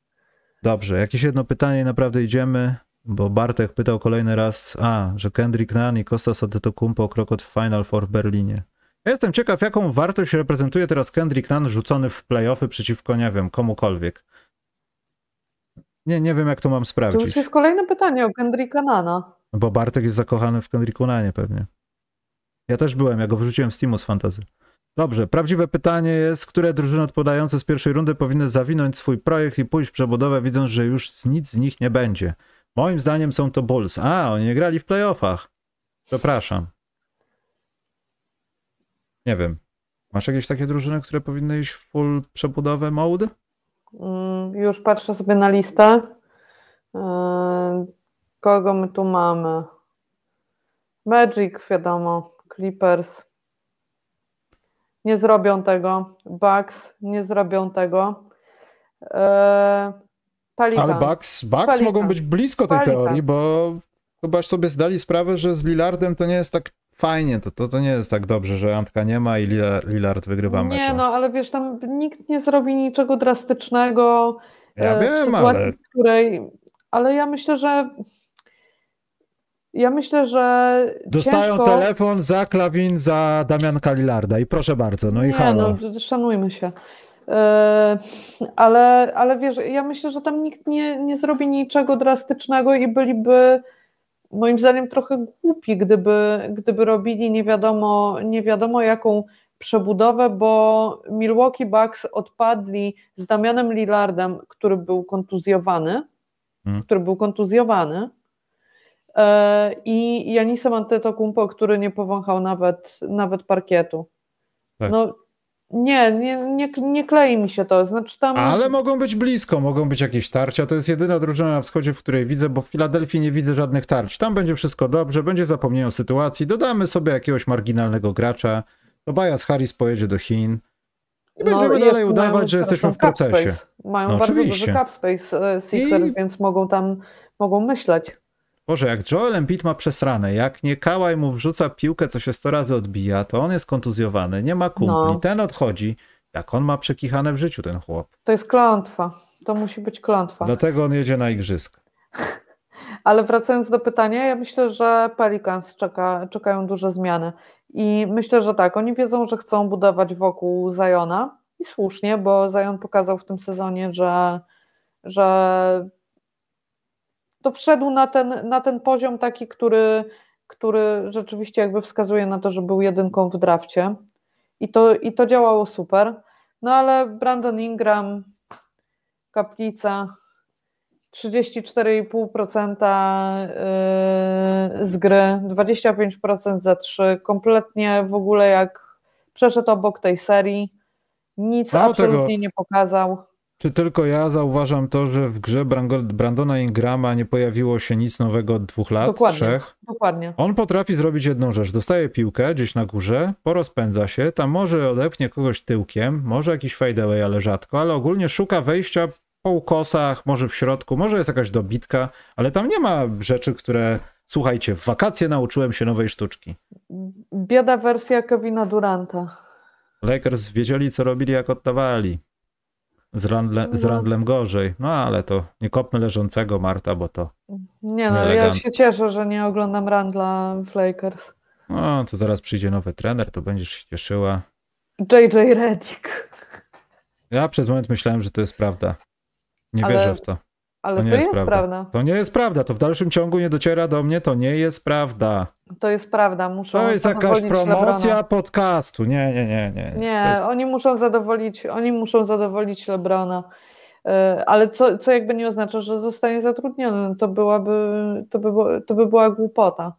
Dobrze, jakieś jedno pytanie, naprawdę idziemy bo Bartek pytał kolejny raz, a, że Kendrick Nunn i Kostas Adetokumpo o krokot w Final Four w Berlinie. Ja jestem ciekaw, jaką wartość reprezentuje teraz Kendrick Nunn rzucony w playoffy przeciwko, nie wiem, komukolwiek. Nie, nie wiem, jak to mam sprawdzić. To już jest kolejne pytanie o Kendricka Nana. Bo Bartek jest zakochany w Kendricku Nanie pewnie. Ja też byłem, ja go wrzuciłem z Timu z Fantazy. Dobrze, prawdziwe pytanie jest, które drużyny odpadające z pierwszej rundy powinny zawinąć swój projekt i pójść w przebudowę, widząc, że już nic z nich nie będzie. Moim zdaniem są to Bulls. A, oni nie grali w playoffach. Przepraszam. Nie wiem. Masz jakieś takie drużyny, które powinny iść w full przebudowę mode? Mm, już patrzę sobie na listę. E, kogo my tu mamy? Magic, wiadomo, Clippers. Nie zrobią tego. Bucks nie zrobią tego. E, ale Bucks, Bucks mogą być blisko tej teorii, bo chyba sobie zdali sprawę, że z Lillardem to nie jest tak fajnie, to, to, to nie jest tak dobrze, że Antka nie ma i Lillard wygrywa mecz. Nie, no ale wiesz, tam nikt nie zrobi niczego drastycznego. Ja e, wiem, ale... Której, ale ja myślę, że ja myślę, że. Dostają ciężko... telefon za klawin za Damianka Lilarda i proszę bardzo, no i Nie, halo. No, szanujmy się. E, ale, ale wiesz, ja myślę, że tam nikt nie, nie zrobi niczego drastycznego i byliby moim zdaniem trochę głupi, gdyby, gdyby robili nie wiadomo, nie wiadomo jaką przebudowę, bo Milwaukee Bucks odpadli z Damianem Lillardem, który był kontuzjowany, hmm. który był kontuzjowany e, i Janisem Antetokumpo, który nie powąchał nawet, nawet parkietu. Tak. No, nie, nie, nie, nie klei mi się to. Znaczy tam... Ale mogą być blisko, mogą być jakieś tarcia. To jest jedyna drużyna na wschodzie, w której widzę, bo w Filadelfii nie widzę żadnych tarć. Tam będzie wszystko dobrze, będzie zapomnienie o sytuacji. Dodamy sobie jakiegoś marginalnego gracza. Tobias Harris pojedzie do Chin. I będziemy no, dalej udawać, że jesteśmy w procesie. Mają no, bardzo oczywiście. duży cap space e, Sixers, I... więc mogą tam mogą myśleć. Boże, jak Joel Embiid ma przesrane, jak nie kałaj mu wrzuca piłkę, co się 100 razy odbija, to on jest kontuzjowany, nie ma kumpli, no. ten odchodzi. Jak on ma przekichane w życiu, ten chłop. To jest klątwa. To musi być klątwa. Dlatego on jedzie na igrzyska. (laughs) Ale wracając do pytania, ja myślę, że Pelicans czeka, czekają duże zmiany. I myślę, że tak, oni wiedzą, że chcą budować wokół Zajona i słusznie, bo Zajon pokazał w tym sezonie, że, że to wszedł na ten, na ten poziom taki, który, który rzeczywiście jakby wskazuje na to, że był jedynką w drafcie. I to, I to działało super. No ale Brandon Ingram, Kaplica, 34,5% yy, z gry, 25% za 3, kompletnie w ogóle jak przeszedł obok tej serii, nic Mało absolutnie tego, nie pokazał. Czy tylko ja zauważam to, że w grze Brandona Ingrama nie pojawiło się nic nowego od dwóch lat, dokładnie, trzech? Dokładnie. On potrafi zrobić jedną rzecz. Dostaje piłkę gdzieś na górze, porozpędza się, tam może odepnie kogoś tyłkiem, może jakiś fadeaway, ale rzadko, ale ogólnie szuka wejścia po ukosach, może w środku, może jest jakaś dobitka, ale tam nie ma rzeczy, które słuchajcie, w wakacje nauczyłem się nowej sztuczki. Bieda wersja Kevina Duranta. Lakers wiedzieli, co robili, jak oddawali. Z, randle, z no. randlem gorzej. No ale to nie kopmy leżącego, Marta, bo to. Nie no, ja się cieszę, że nie oglądam randla w Lakers. No, to zaraz przyjdzie nowy trener, to będziesz się cieszyła. JJ Redick. Ja przez moment myślałem, że to jest prawda. Nie ale... wierzę w to. Ale to, to jest, prawda. prawda. To nie jest prawda. To w dalszym ciągu nie dociera do mnie. To nie jest prawda. To jest prawda. Muszą to jest (laughs) jakaś promocja Lebrona. podcastu. Nie, nie, nie. Nie, nie jest... oni, muszą zadowolić, oni muszą zadowolić Lebrona. E, ale co, co jakby nie oznacza, że zostanie zatrudniony. To, byłaby, to, by, to by była głupota.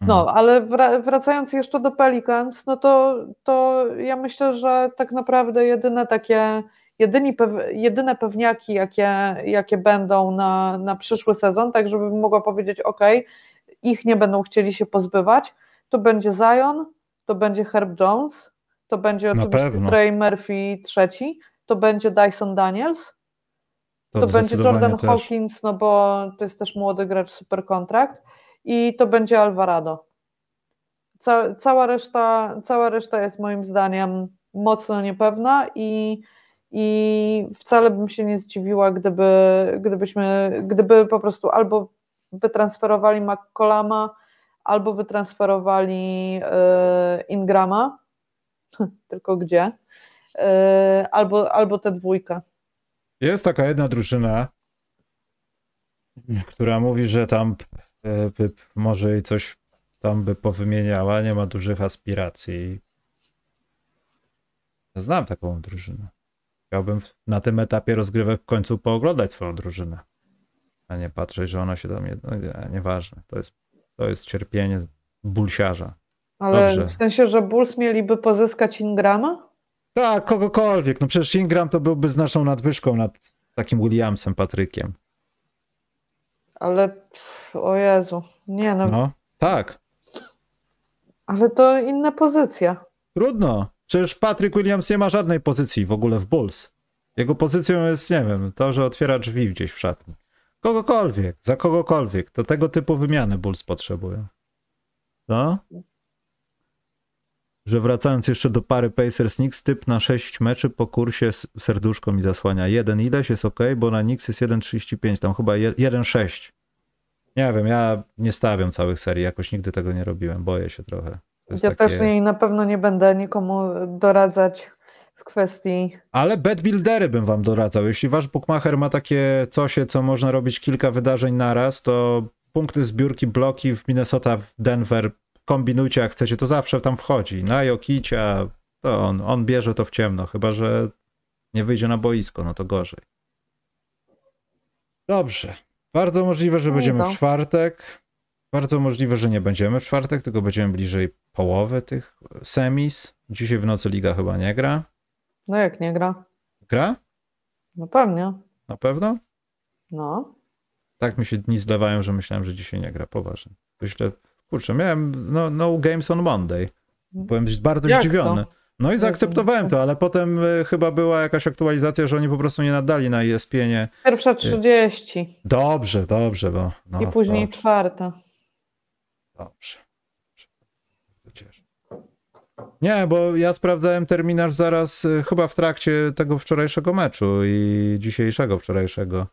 No, mhm. ale wracając jeszcze do Pelicans, no to, to ja myślę, że tak naprawdę jedyne takie jedyni, jedyne pewniaki, jakie, jakie będą na, na przyszły sezon, tak żebym mogła powiedzieć, ok, ich nie będą chcieli się pozbywać, to będzie Zion, to będzie Herb Jones, to będzie oczywiście Trey Murphy trzeci, to będzie Dyson Daniels, to, to będzie Jordan też. Hawkins, no bo to jest też młody gracz, super kontrakt i to będzie Alvarado. cała, reszta, cała reszta jest moim zdaniem mocno niepewna i i wcale bym się nie zdziwiła, gdyby, gdybyśmy, gdyby po prostu albo wytransferowali McCollama, albo wytransferowali yy, Ingrama, (laughs) tylko gdzie, yy, albo, albo tę dwójkę. Jest taka jedna drużyna, która mówi, że tam yy, może i coś tam by powymieniała, nie ma dużych aspiracji. Znam taką drużynę. Chciałbym na tym etapie rozgrywek w końcu pooglądać swoją drużynę, a nie patrzeć, że ona się tam... No, nie, nieważne, to jest, to jest cierpienie bulsiarza. Ale Dobrze. w sensie, że Bulls mieliby pozyskać Ingrama? Tak, kogokolwiek. No przecież Ingram to byłby znaczną nadwyżką nad takim Williamsem Patrykiem. Ale o Jezu, nie no. No, tak. Ale to inna pozycja. Trudno. Przecież Patrick Williams nie ma żadnej pozycji w ogóle w Bulls. Jego pozycją jest, nie wiem, to, że otwiera drzwi gdzieś w szatni. Kogokolwiek, za kogokolwiek. To tego typu wymiany Bulls potrzebują. No? Że wracając jeszcze do pary Pacers Knicks, typ na 6 meczy po kursie serduszko mi zasłania. Jeden ileś jest ok, bo na Knicks jest 1,35, tam chyba 1,6. Nie wiem, ja nie stawiam całych serii, jakoś nigdy tego nie robiłem, boję się trochę. Ja takie... też jej na pewno nie będę nikomu doradzać w kwestii. Ale bedbuildery bym wam doradzał. Jeśli wasz bookmacher ma takie cosie, co można robić kilka wydarzeń naraz, to punkty zbiórki, bloki w Minnesota, Denver, kombinujcie jak chcecie, to zawsze tam wchodzi. Na Jokicia, to on, on bierze to w ciemno, chyba że nie wyjdzie na boisko, no to gorzej. Dobrze. Bardzo możliwe, że będziemy w czwartek. Bardzo możliwe, że nie będziemy w czwartek, tylko będziemy bliżej połowy tych semis. Dzisiaj w nocy Liga chyba nie gra. No jak nie gra? Gra? No pewnie. Na pewno? No. Tak mi się dni zlewają, że myślałem, że dzisiaj nie gra, poważnie. Myślę, kurczę, miałem no, no games on Monday. Byłem bardzo jak zdziwiony. To? No i zaakceptowałem to, ale potem e, chyba była jakaś aktualizacja, że oni po prostu nie nadali na ESPN-ie. Pierwsza 30. Dobrze, dobrze, bo. No, I później dobrze. czwarta. Dobrze. To cieszę. Nie, bo ja sprawdzałem terminarz zaraz, y, chyba w trakcie tego wczorajszego meczu i dzisiejszego wczorajszego.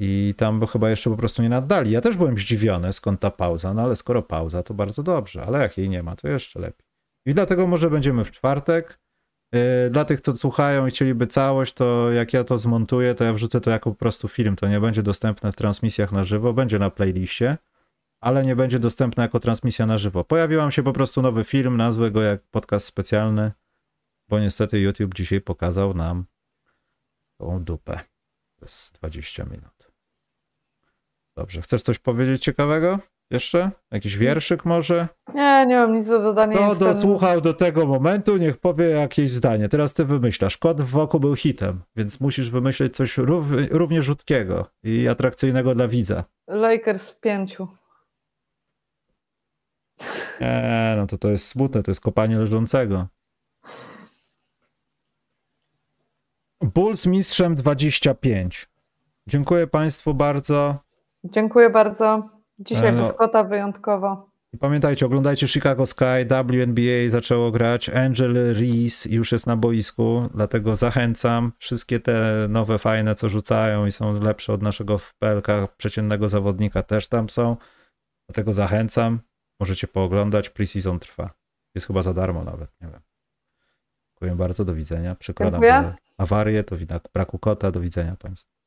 I tam bo chyba jeszcze po prostu nie naddali. Ja też byłem zdziwiony, skąd ta pauza, no ale skoro pauza, to bardzo dobrze, ale jak jej nie ma, to jeszcze lepiej. I dlatego może będziemy w czwartek. Y, dla tych, co słuchają i chcieliby całość, to jak ja to zmontuję, to ja wrzucę to jako po prostu film. To nie będzie dostępne w transmisjach na żywo, będzie na playliście ale nie będzie dostępna jako transmisja na żywo. Pojawił się po prostu nowy film, nazwę go jak podcast specjalny, bo niestety YouTube dzisiaj pokazał nam tą dupę. Przez 20 minut. Dobrze, chcesz coś powiedzieć ciekawego? Jeszcze? Jakiś wierszyk może? Nie, nie mam nic do dodania. Kto dosłuchał do tego momentu, niech powie jakieś zdanie. Teraz ty wymyślasz. Kot w oku był hitem, więc musisz wymyśleć coś równie rzutkiego i atrakcyjnego dla widza. Lakers w pięciu. Nie, no to to jest smutne, to jest kopanie leżącego. Bulls mistrzem 25. Dziękuję Państwu bardzo. Dziękuję bardzo. Dzisiaj e, no. wyjątkowo. I pamiętajcie, oglądajcie Chicago Sky, WNBA zaczęło grać, Angel Reese już jest na boisku, dlatego zachęcam. Wszystkie te nowe, fajne, co rzucają i są lepsze od naszego w PLK przeciętnego zawodnika też tam są. Dlatego zachęcam. Możecie pooglądać, pre-season trwa. Jest chyba za darmo nawet, nie wiem. Dziękuję bardzo, do widzenia. Przykładam awarię, to widać braku kota, do widzenia Państwu.